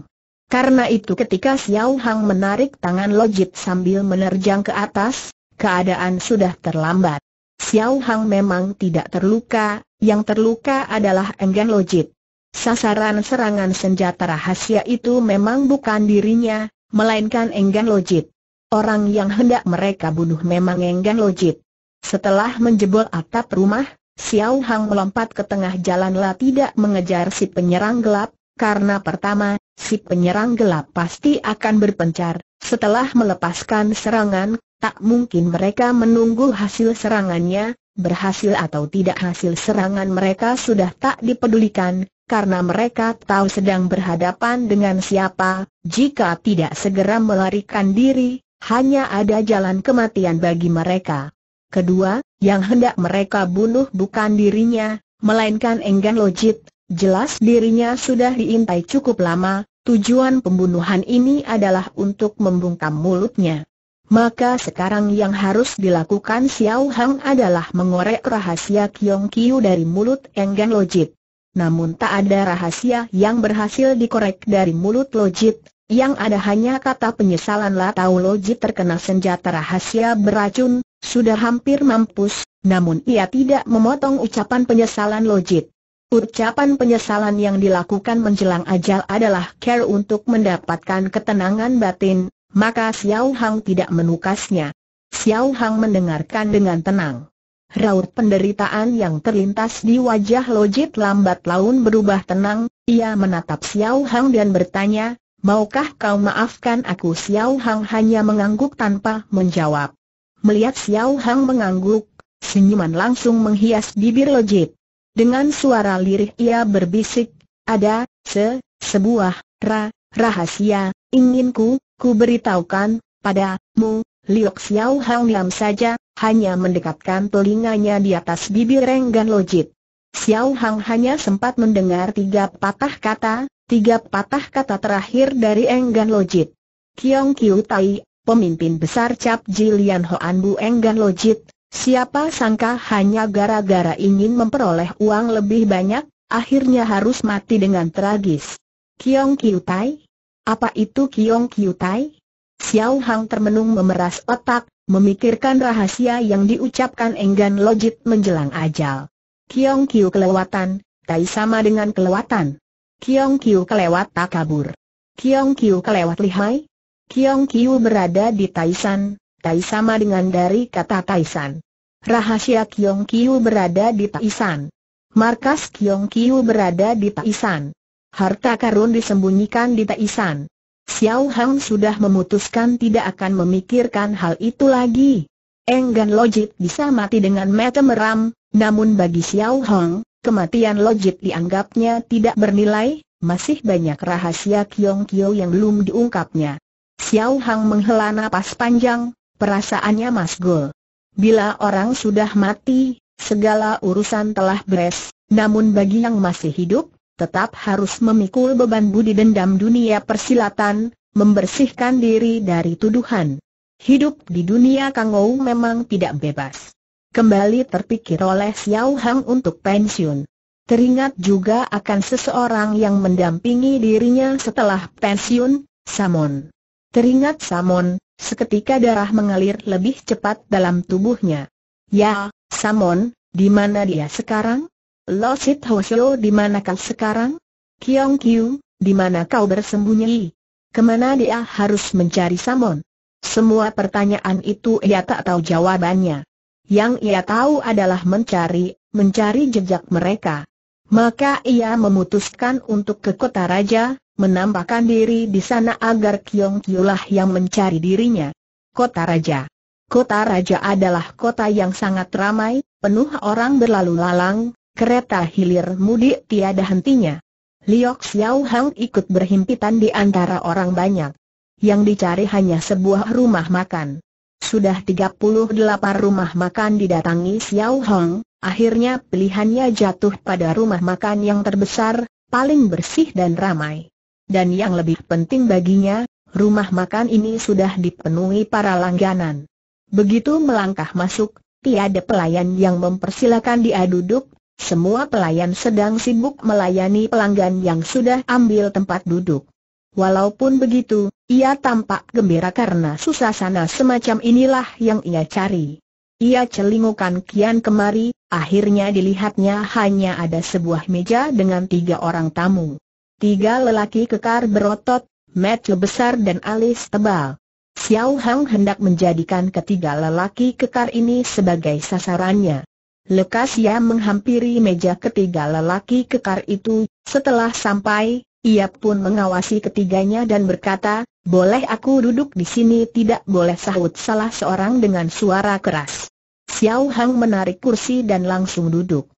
Karena itu ketika Xiao Hang menarik tangan Lojit sambil menerjang ke atas, keadaan sudah terlambat. Xiao Hang memang tidak terluka, yang terluka adalah Enggan Lojit. Sasaran serangan senjata rahasia itu memang bukan dirinya, melainkan Enggan Lojit. Orang yang hendak mereka bunuh memang Enggan Lojit. Setelah menjebol atap rumah, Xiao Hang melompat ke tengah jalan lah tidak mengejar si penyerang gelap, karena pertama, si penyerang gelap pasti akan berpencar. Setelah melepaskan serangan, tak mungkin mereka menunggu hasil serangannya, berhasil atau tidak hasil serangan mereka sudah tak dipedulikan, karena mereka tahu sedang berhadapan dengan siapa, jika tidak segera melarikan diri, hanya ada jalan kematian bagi mereka. Kedua, yang hendak mereka bunuh bukan dirinya, melainkan Enggan Lojit, jelas dirinya sudah diintai cukup lama, tujuan pembunuhan ini adalah untuk membungkam mulutnya. Maka sekarang yang harus dilakukan Xiao Hang adalah mengorek rahasia Kiong Kiu dari mulut Enggan Lojit. Namun tak ada rahasia yang berhasil dikorek dari mulut Lojit, yang ada hanya kata penyesalan lah tahu Lojit terkena senjata rahasia beracun, sudah hampir mampus, namun ia tidak memotong ucapan penyesalan Lojit. Ucapan penyesalan yang dilakukan menjelang ajal adalah care untuk mendapatkan ketenangan batin, maka Xiao Hang tidak menukasnya. Xiao Hang mendengarkan dengan tenang. Raut penderitaan yang terlintas di wajah Lojit lambat laun berubah tenang, ia menatap Xiao Hang dan bertanya, Maukah kau maafkan aku Xiao Hang hanya mengangguk tanpa menjawab Melihat Xiao Hang mengangguk, senyuman langsung menghias bibir lojip. Dengan suara lirih ia berbisik, ada, se, sebuah, ra, rahasia, inginku, ku beritahukan, padamu, Liok Xiao Hang diam saja, hanya mendekatkan telinganya di atas bibir renggan lojip. Xiao Hang hanya sempat mendengar tiga patah kata, tiga patah kata terakhir dari Enggan Lojit. Kiong Kiu Tai pemimpin besar Cap Jilian Hoan Bu Enggan Lojit, siapa sangka hanya gara-gara ingin memperoleh uang lebih banyak, akhirnya harus mati dengan tragis. Kiong Kiu Tai? Apa itu Kiong Kiu Tai? Xiao Hang termenung memeras otak, memikirkan rahasia yang diucapkan Enggan Lojit menjelang ajal. Kiong Kiu kelewatan, Tai sama dengan kelewatan. Kiong Kiu kelewat tak kabur. Kiong Kiu kelewat lihai, Kiong Kiu berada di Taishan. Tai sama dengan dari kata Taishan. Rahasia Kiong Kiu berada di Taishan. Markas Kiong Kiu berada di Taishan. Harta karun disembunyikan di Taishan. Xiao Hang sudah memutuskan tidak akan memikirkan hal itu lagi. Enggan Logit bisa mati dengan mata meram, namun bagi Xiao Hang, kematian Logit dianggapnya tidak bernilai, masih banyak rahasia Kiong Kiu yang belum diungkapnya. Xiao Hang menghela napas panjang, perasaannya masgul. Bila orang sudah mati, segala urusan telah beres, namun bagi yang masih hidup, tetap harus memikul beban budi dendam dunia persilatan, membersihkan diri dari tuduhan. Hidup di dunia Kangou memang tidak bebas. Kembali terpikir oleh Xiao Hang untuk pensiun. Teringat juga akan seseorang yang mendampingi dirinya setelah pensiun, Samon. Teringat Samon, seketika darah mengalir lebih cepat dalam tubuhnya. Ya, Samon, di mana dia sekarang? Lo Sit Hosio di kau sekarang? Kiong Kiu, di mana kau bersembunyi? Kemana dia harus mencari Samon? Semua pertanyaan itu ia tak tahu jawabannya. Yang ia tahu adalah mencari, mencari jejak mereka. Maka ia memutuskan untuk ke kota raja, menampakkan diri di sana agar Kiong Kiulah yang mencari dirinya. Kota Raja Kota Raja adalah kota yang sangat ramai, penuh orang berlalu lalang, kereta hilir mudik tiada hentinya. Liok Xiao Hang ikut berhimpitan di antara orang banyak. Yang dicari hanya sebuah rumah makan. Sudah 38 rumah makan didatangi Xiao Hong, akhirnya pilihannya jatuh pada rumah makan yang terbesar, paling bersih dan ramai. Dan yang lebih penting baginya, rumah makan ini sudah dipenuhi para langganan. Begitu melangkah masuk, tiada pelayan yang mempersilakan dia duduk, semua pelayan sedang sibuk melayani pelanggan yang sudah ambil tempat duduk. Walaupun begitu, ia tampak gembira karena suasana semacam inilah yang ia cari. Ia celingukan kian kemari, akhirnya dilihatnya hanya ada sebuah meja dengan tiga orang tamu. Tiga lelaki kekar berotot, mata besar dan alis tebal. Xiao Hang hendak menjadikan ketiga lelaki kekar ini sebagai sasarannya. Lekas ia menghampiri meja ketiga lelaki kekar itu, setelah sampai, ia pun mengawasi ketiganya dan berkata, boleh aku duduk di sini tidak boleh sahut salah seorang dengan suara keras. Xiao Hang menarik kursi dan langsung duduk.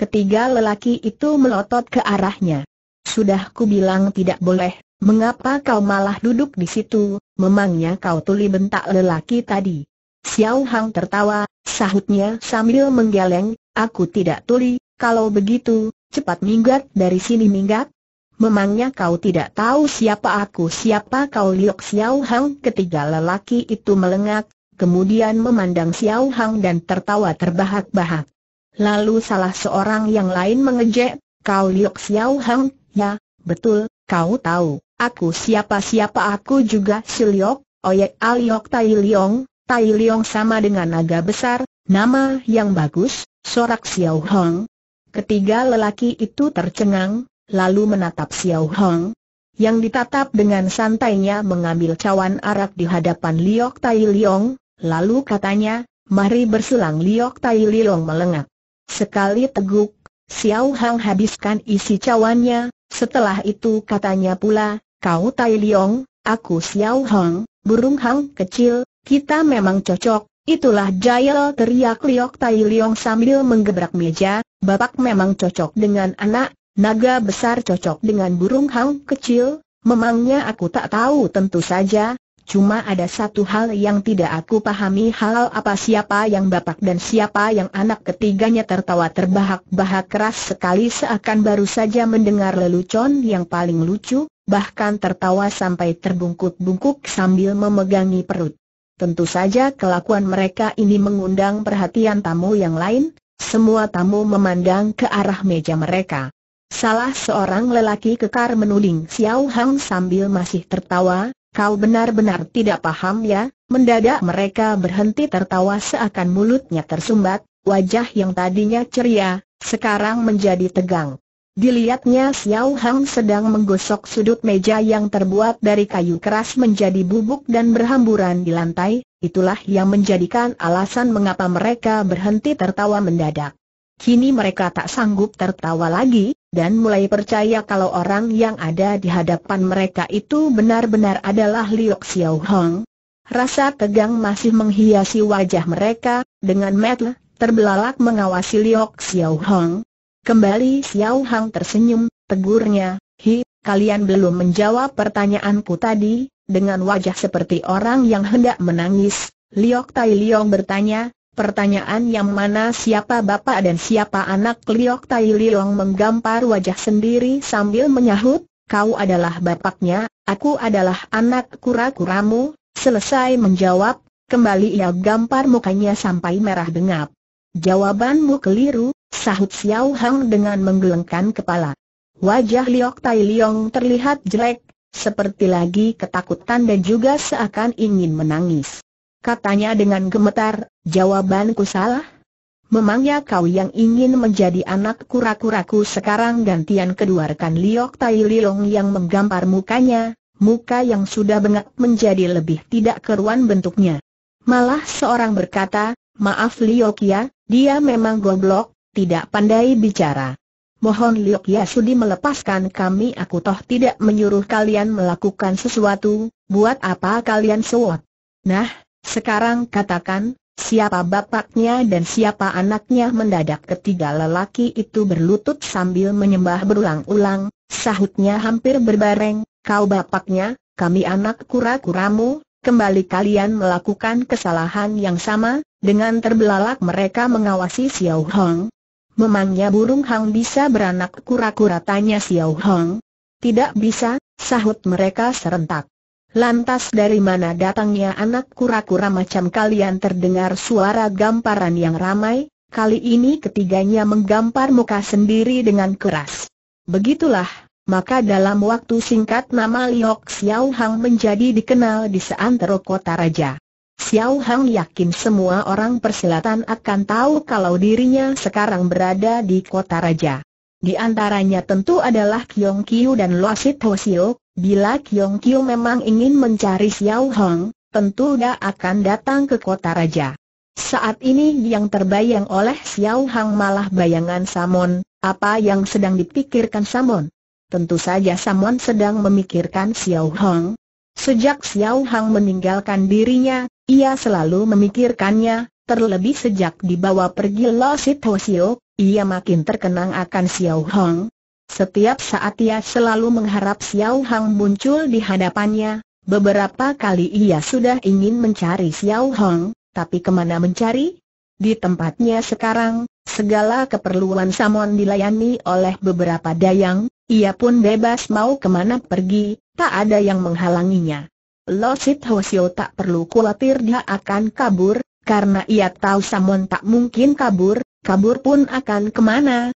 Ketiga lelaki itu melotot ke arahnya. Sudah ku bilang tidak boleh, mengapa kau malah duduk di situ, memangnya kau tuli bentak lelaki tadi. Xiao Hang tertawa, sahutnya sambil menggeleng, aku tidak tuli, kalau begitu, cepat minggat dari sini minggat. Memangnya kau tidak tahu siapa aku siapa kau Liok Xiao Hang ketiga lelaki itu melengak, kemudian memandang Xiao Hang dan tertawa terbahak-bahak. Lalu salah seorang yang lain mengejek, kau Liok Xiao Hang Ya, betul, kau tahu, aku siapa-siapa aku juga si Liok, Oyek Aliok Tai Liong, Tai Liong sama dengan naga besar, nama yang bagus, sorak Xiao Hong. Ketiga lelaki itu tercengang, lalu menatap Xiao Hong. Yang ditatap dengan santainya mengambil cawan arak di hadapan Liok Tai Liong, lalu katanya, mari berselang Liok Tai Liong melengak. Sekali teguk, Xiao Hong habiskan isi cawannya, setelah itu katanya pula, kau Tai Liong, aku Xiao Hong, burung hang kecil, kita memang cocok, itulah Jael teriak Liok Tai Liong sambil menggebrak meja, bapak memang cocok dengan anak, naga besar cocok dengan burung hang kecil, memangnya aku tak tahu tentu saja, Cuma ada satu hal yang tidak aku pahami hal apa siapa yang bapak dan siapa yang anak ketiganya tertawa terbahak-bahak keras sekali seakan baru saja mendengar lelucon yang paling lucu, bahkan tertawa sampai terbungkuk-bungkuk sambil memegangi perut. Tentu saja kelakuan mereka ini mengundang perhatian tamu yang lain, semua tamu memandang ke arah meja mereka. Salah seorang lelaki kekar menuding Xiao Hang sambil masih tertawa, Kau benar-benar tidak paham ya, mendadak mereka berhenti tertawa seakan mulutnya tersumbat, wajah yang tadinya ceria, sekarang menjadi tegang. Dilihatnya Xiao Hang sedang menggosok sudut meja yang terbuat dari kayu keras menjadi bubuk dan berhamburan di lantai, itulah yang menjadikan alasan mengapa mereka berhenti tertawa mendadak. Kini mereka tak sanggup tertawa lagi, dan mulai percaya kalau orang yang ada di hadapan mereka itu benar-benar adalah Liu Xiao Hong. Rasa tegang masih menghiasi wajah mereka, dengan metel, terbelalak mengawasi Liu Xiao Hong. Kembali Xiao Hong tersenyum, tegurnya, Hi, kalian belum menjawab pertanyaanku tadi, dengan wajah seperti orang yang hendak menangis, Liok Tai Liong bertanya, Pertanyaan yang mana siapa bapak dan siapa anak Liok Tai Liong menggampar wajah sendiri sambil menyahut, kau adalah bapaknya, aku adalah anak kura-kuramu, selesai menjawab, kembali ia gampar mukanya sampai merah dengap. Jawabanmu keliru, sahut Xiao Hang dengan menggelengkan kepala. Wajah Liok Tai Liong terlihat jelek, seperti lagi ketakutan dan juga seakan ingin menangis. Katanya dengan gemetar, jawabanku salah. Memangnya kau yang ingin menjadi anak kura-kuraku sekarang gantian kedua rekan Liok Tai Lilong yang menggampar mukanya, muka yang sudah bengak menjadi lebih tidak keruan bentuknya. Malah seorang berkata, maaf Liok ya, dia memang goblok, tidak pandai bicara. Mohon Liok ya sudi melepaskan kami aku toh tidak menyuruh kalian melakukan sesuatu, buat apa kalian sewot. Nah, sekarang katakan, siapa bapaknya dan siapa anaknya mendadak ketiga lelaki itu berlutut sambil menyembah berulang-ulang, sahutnya hampir berbareng, kau bapaknya, kami anak kura-kuramu, kembali kalian melakukan kesalahan yang sama, dengan terbelalak mereka mengawasi Xiao Hong. Memangnya burung hang bisa beranak kura-kura tanya Xiao Hong? Tidak bisa, sahut mereka serentak. Lantas dari mana datangnya anak kura-kura macam kalian terdengar suara gamparan yang ramai, kali ini ketiganya menggampar muka sendiri dengan keras. Begitulah, maka dalam waktu singkat nama Liok Xiao Hang menjadi dikenal di seantero kota raja. Xiao Hang yakin semua orang persilatan akan tahu kalau dirinya sekarang berada di kota raja. Di antaranya tentu adalah Kiong Kiu dan Ho Siok, Bila Kiong Kiu memang ingin mencari Xiao Hong, tentu dia akan datang ke kota raja. Saat ini yang terbayang oleh Xiao Hong malah bayangan Samon, apa yang sedang dipikirkan Samon. Tentu saja Samon sedang memikirkan Xiao Hong. Sejak Xiao Hong meninggalkan dirinya, ia selalu memikirkannya, terlebih sejak dibawa pergi Lo Ho Siok, ia makin terkenang akan Xiao Hong, setiap saat ia selalu mengharap Xiao Hang muncul di hadapannya, beberapa kali ia sudah ingin mencari Xiao Hang, tapi kemana mencari? Di tempatnya sekarang, segala keperluan Samon dilayani oleh beberapa dayang, ia pun bebas mau kemana pergi, tak ada yang menghalanginya. Lo Sit tak perlu khawatir dia akan kabur, karena ia tahu Samon tak mungkin kabur, kabur pun akan kemana.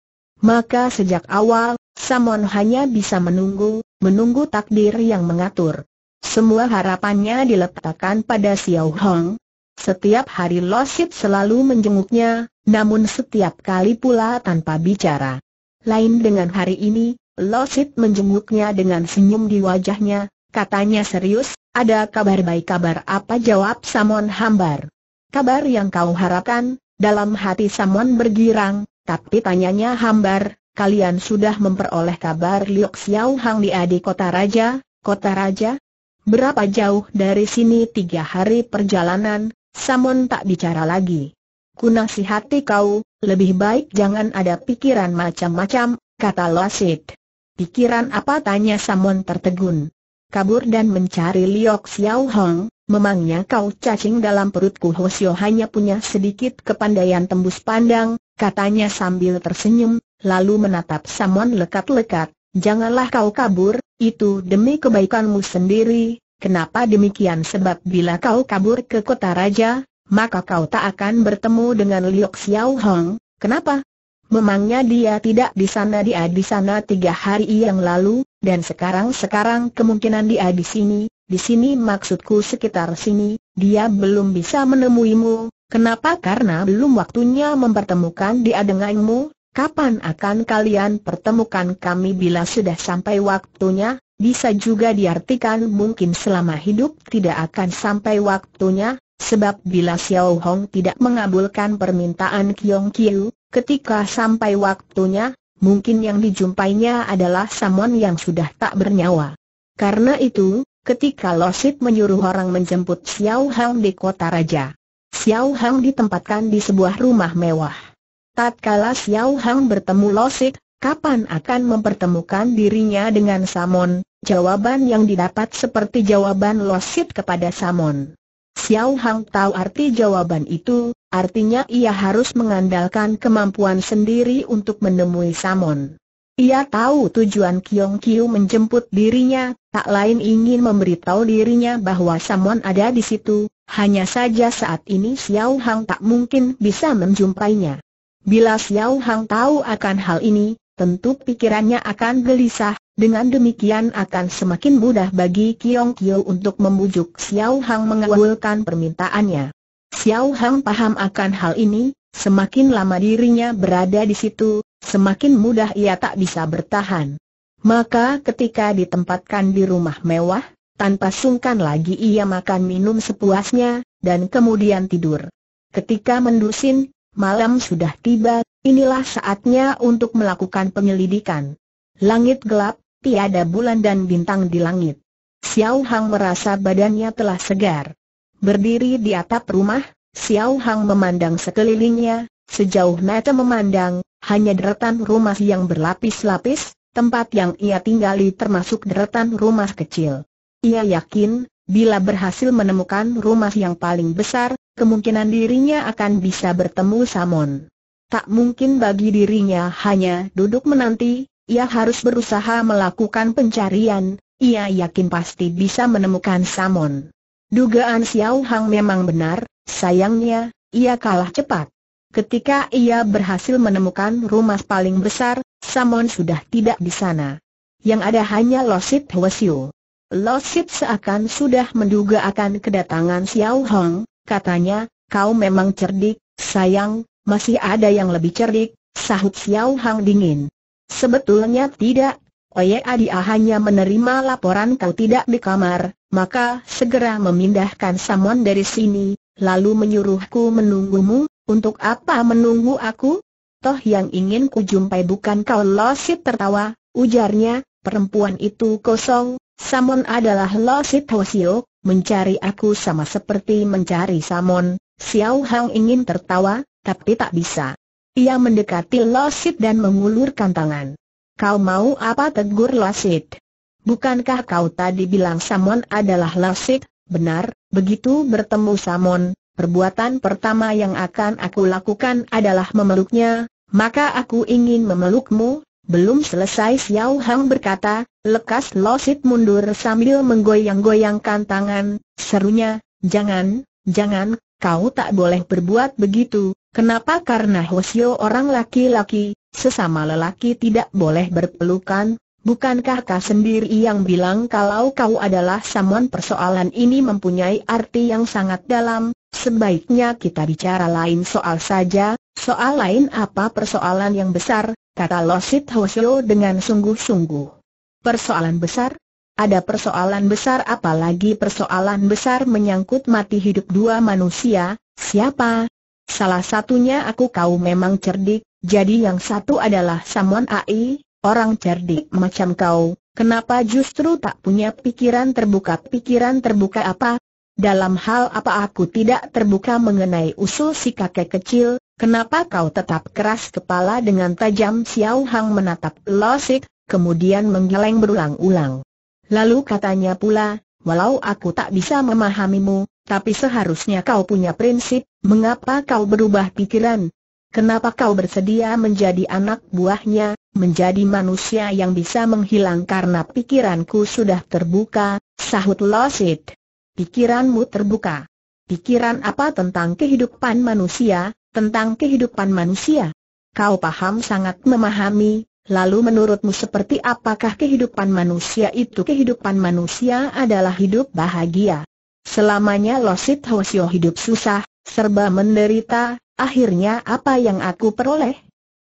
Maka sejak awal, Samon hanya bisa menunggu, menunggu takdir yang mengatur. Semua harapannya diletakkan pada Xiao Hong. Setiap hari Losit selalu menjenguknya, namun setiap kali pula tanpa bicara. Lain dengan hari ini, Losit menjenguknya dengan senyum di wajahnya, katanya serius, ada kabar baik kabar apa jawab Samon hambar. Kabar yang kau harapkan, dalam hati Samon bergirang, tapi tanyanya hambar, kalian sudah memperoleh kabar Liok Xiao Hang di Adi Kota Raja, Kota Raja? Berapa jauh dari sini tiga hari perjalanan, Samon tak bicara lagi. Kunasihati kau, lebih baik jangan ada pikiran macam-macam, kata Loasit. Pikiran apa tanya Samon tertegun. Kabur dan mencari Liok Xiao Hong, memangnya kau cacing dalam perutku Hosio hanya punya sedikit kepandaian tembus pandang, katanya sambil tersenyum, lalu menatap Samon lekat-lekat, janganlah kau kabur, itu demi kebaikanmu sendiri, kenapa demikian sebab bila kau kabur ke kota raja, maka kau tak akan bertemu dengan Liok Xiao Hong, kenapa? Memangnya dia tidak di sana dia di sana tiga hari yang lalu, dan sekarang-sekarang kemungkinan dia di sini, di sini maksudku sekitar sini, dia belum bisa menemuimu, Kenapa? Karena belum waktunya mempertemukan dia denganmu, kapan akan kalian pertemukan kami bila sudah sampai waktunya, bisa juga diartikan mungkin selama hidup tidak akan sampai waktunya, sebab bila Xiao Hong tidak mengabulkan permintaan Kiong Kiu, ketika sampai waktunya, mungkin yang dijumpainya adalah samon yang sudah tak bernyawa. Karena itu, ketika Losit menyuruh orang menjemput Xiao Hong di kota raja, Xiao Hang ditempatkan di sebuah rumah mewah. Tatkala Xiao Hang bertemu Losik, kapan akan mempertemukan dirinya dengan Samon, jawaban yang didapat seperti jawaban Losik kepada Samon. Xiao Hang tahu arti jawaban itu, artinya ia harus mengandalkan kemampuan sendiri untuk menemui Samon. Ia tahu tujuan Kiong Kiu menjemput dirinya, tak lain ingin memberitahu dirinya bahwa Samon ada di situ, hanya saja saat ini Xiao Hang tak mungkin bisa menjumpainya. Bila Xiao Hang tahu akan hal ini, tentu pikirannya akan gelisah, dengan demikian akan semakin mudah bagi Kiong Kiu untuk membujuk Xiao Hang mengabulkan permintaannya. Xiao Hang paham akan hal ini, semakin lama dirinya berada di situ, semakin mudah ia tak bisa bertahan. Maka ketika ditempatkan di rumah mewah, tanpa sungkan lagi ia makan minum sepuasnya, dan kemudian tidur. Ketika mendusin, malam sudah tiba, inilah saatnya untuk melakukan penyelidikan. Langit gelap, tiada bulan dan bintang di langit. Xiao Hang merasa badannya telah segar. Berdiri di atap rumah, Xiao Hang memandang sekelilingnya, sejauh mata memandang, hanya deretan rumah yang berlapis-lapis, tempat yang ia tinggali termasuk deretan rumah kecil. Ia yakin, bila berhasil menemukan rumah yang paling besar, kemungkinan dirinya akan bisa bertemu Samon. Tak mungkin bagi dirinya hanya duduk menanti, ia harus berusaha melakukan pencarian, ia yakin pasti bisa menemukan Samon. Dugaan Xiao Hang memang benar, sayangnya, ia kalah cepat. Ketika ia berhasil menemukan rumah paling besar, Samon sudah tidak di sana. Yang ada hanya Losit Hwasyu. Lo seakan sudah menduga akan kedatangan Xiao Hong, katanya, kau memang cerdik, sayang, masih ada yang lebih cerdik, sahut Xiao Hong dingin. Sebetulnya tidak, Oye Adia hanya menerima laporan kau tidak di kamar, maka segera memindahkan Samon dari sini, lalu menyuruhku menunggumu, untuk apa menunggu aku? Toh yang ingin ku jumpai bukan kau Losit tertawa, ujarnya, perempuan itu kosong, Samon adalah Lo Sio, mencari aku sama seperti mencari Samon, Xiao Hang ingin tertawa, tapi tak bisa. Ia mendekati Losit dan mengulurkan tangan. Kau mau apa tegur Losit? Bukankah kau tadi bilang Samon adalah Losit? Benar, begitu bertemu Samon, perbuatan pertama yang akan aku lakukan adalah memeluknya, maka aku ingin memelukmu, belum selesai Xiao Hang berkata, lekas Losit mundur sambil menggoyang-goyangkan tangan, serunya, jangan, jangan, kau tak boleh berbuat begitu, kenapa karena Hosio orang laki-laki, sesama lelaki tidak boleh berpelukan, bukankah kau sendiri yang bilang kalau kau adalah samuan persoalan ini mempunyai arti yang sangat dalam, sebaiknya kita bicara lain soal saja, Soal lain apa persoalan yang besar, kata Losit Hoshio dengan sungguh-sungguh. Persoalan besar? Ada persoalan besar apalagi persoalan besar menyangkut mati hidup dua manusia, siapa? Salah satunya aku kau memang cerdik, jadi yang satu adalah Samon Ai, orang cerdik macam kau, kenapa justru tak punya pikiran terbuka? Pikiran terbuka apa? Dalam hal apa aku tidak terbuka mengenai usul si kakek kecil, Kenapa kau tetap keras kepala dengan tajam Xiao Hang menatap Losik, kemudian menggeleng berulang-ulang. Lalu katanya pula, walau aku tak bisa memahamimu, tapi seharusnya kau punya prinsip, mengapa kau berubah pikiran? Kenapa kau bersedia menjadi anak buahnya, menjadi manusia yang bisa menghilang karena pikiranku sudah terbuka, sahut Losit. Pikiranmu terbuka. Pikiran apa tentang kehidupan manusia, tentang kehidupan manusia. Kau paham sangat memahami, lalu menurutmu seperti apakah kehidupan manusia itu? Kehidupan manusia adalah hidup bahagia. Selamanya Losit Hosio hidup susah, serba menderita, akhirnya apa yang aku peroleh?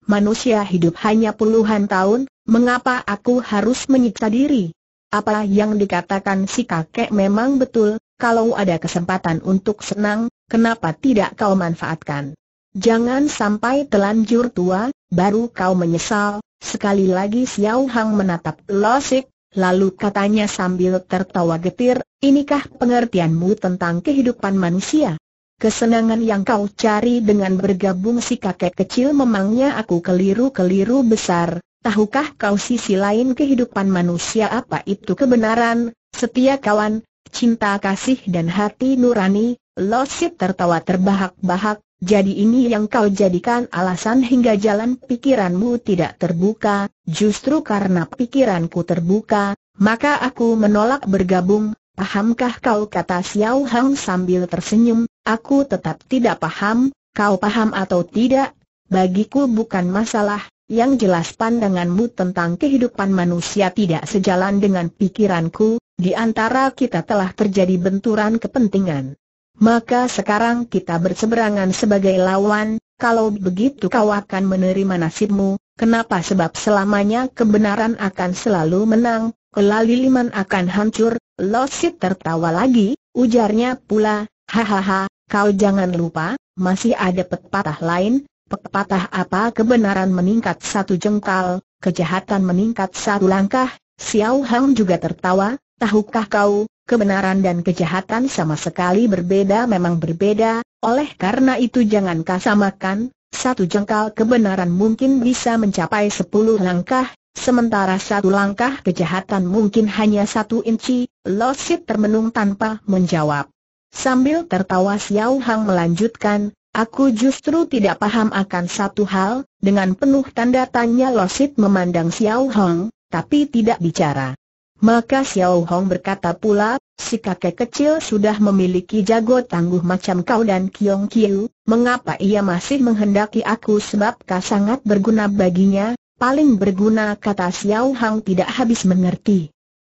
Manusia hidup hanya puluhan tahun, mengapa aku harus menyiksa diri? Apa yang dikatakan si kakek memang betul, kalau ada kesempatan untuk senang, kenapa tidak kau manfaatkan? Jangan sampai telanjur tua, baru kau menyesal. Sekali lagi Xiao Hang menatap Losik, lalu katanya sambil tertawa getir, inikah pengertianmu tentang kehidupan manusia? Kesenangan yang kau cari dengan bergabung si kakek kecil memangnya aku keliru-keliru besar. Tahukah kau sisi lain kehidupan manusia apa itu kebenaran, setia kawan, cinta kasih dan hati nurani? Losik tertawa terbahak-bahak, jadi ini yang kau jadikan alasan hingga jalan pikiranmu tidak terbuka, justru karena pikiranku terbuka, maka aku menolak bergabung, pahamkah kau kata Xiao Hang sambil tersenyum, aku tetap tidak paham, kau paham atau tidak, bagiku bukan masalah, yang jelas pandanganmu tentang kehidupan manusia tidak sejalan dengan pikiranku, di antara kita telah terjadi benturan kepentingan. Maka sekarang kita berseberangan sebagai lawan, kalau begitu kau akan menerima nasibmu, kenapa sebab selamanya kebenaran akan selalu menang, kelaliliman akan hancur, Losit tertawa lagi, ujarnya pula, hahaha, kau jangan lupa, masih ada pepatah lain, pepatah apa kebenaran meningkat satu jengkal, kejahatan meningkat satu langkah, Xiao Hang juga tertawa, tahukah kau, kebenaran dan kejahatan sama sekali berbeda memang berbeda, oleh karena itu jangan kasamakan, satu jengkal kebenaran mungkin bisa mencapai sepuluh langkah, sementara satu langkah kejahatan mungkin hanya satu inci, Losit termenung tanpa menjawab. Sambil tertawa Xiao Hang melanjutkan, Aku justru tidak paham akan satu hal, dengan penuh tanda tanya Losit memandang Xiao Hong, tapi tidak bicara. Maka Xiao Hong berkata pula, si kakek kecil sudah memiliki jago tangguh macam kau dan Kiong Kiu, mengapa ia masih menghendaki aku sebab kau sangat berguna baginya, paling berguna kata Xiao Hong tidak habis mengerti.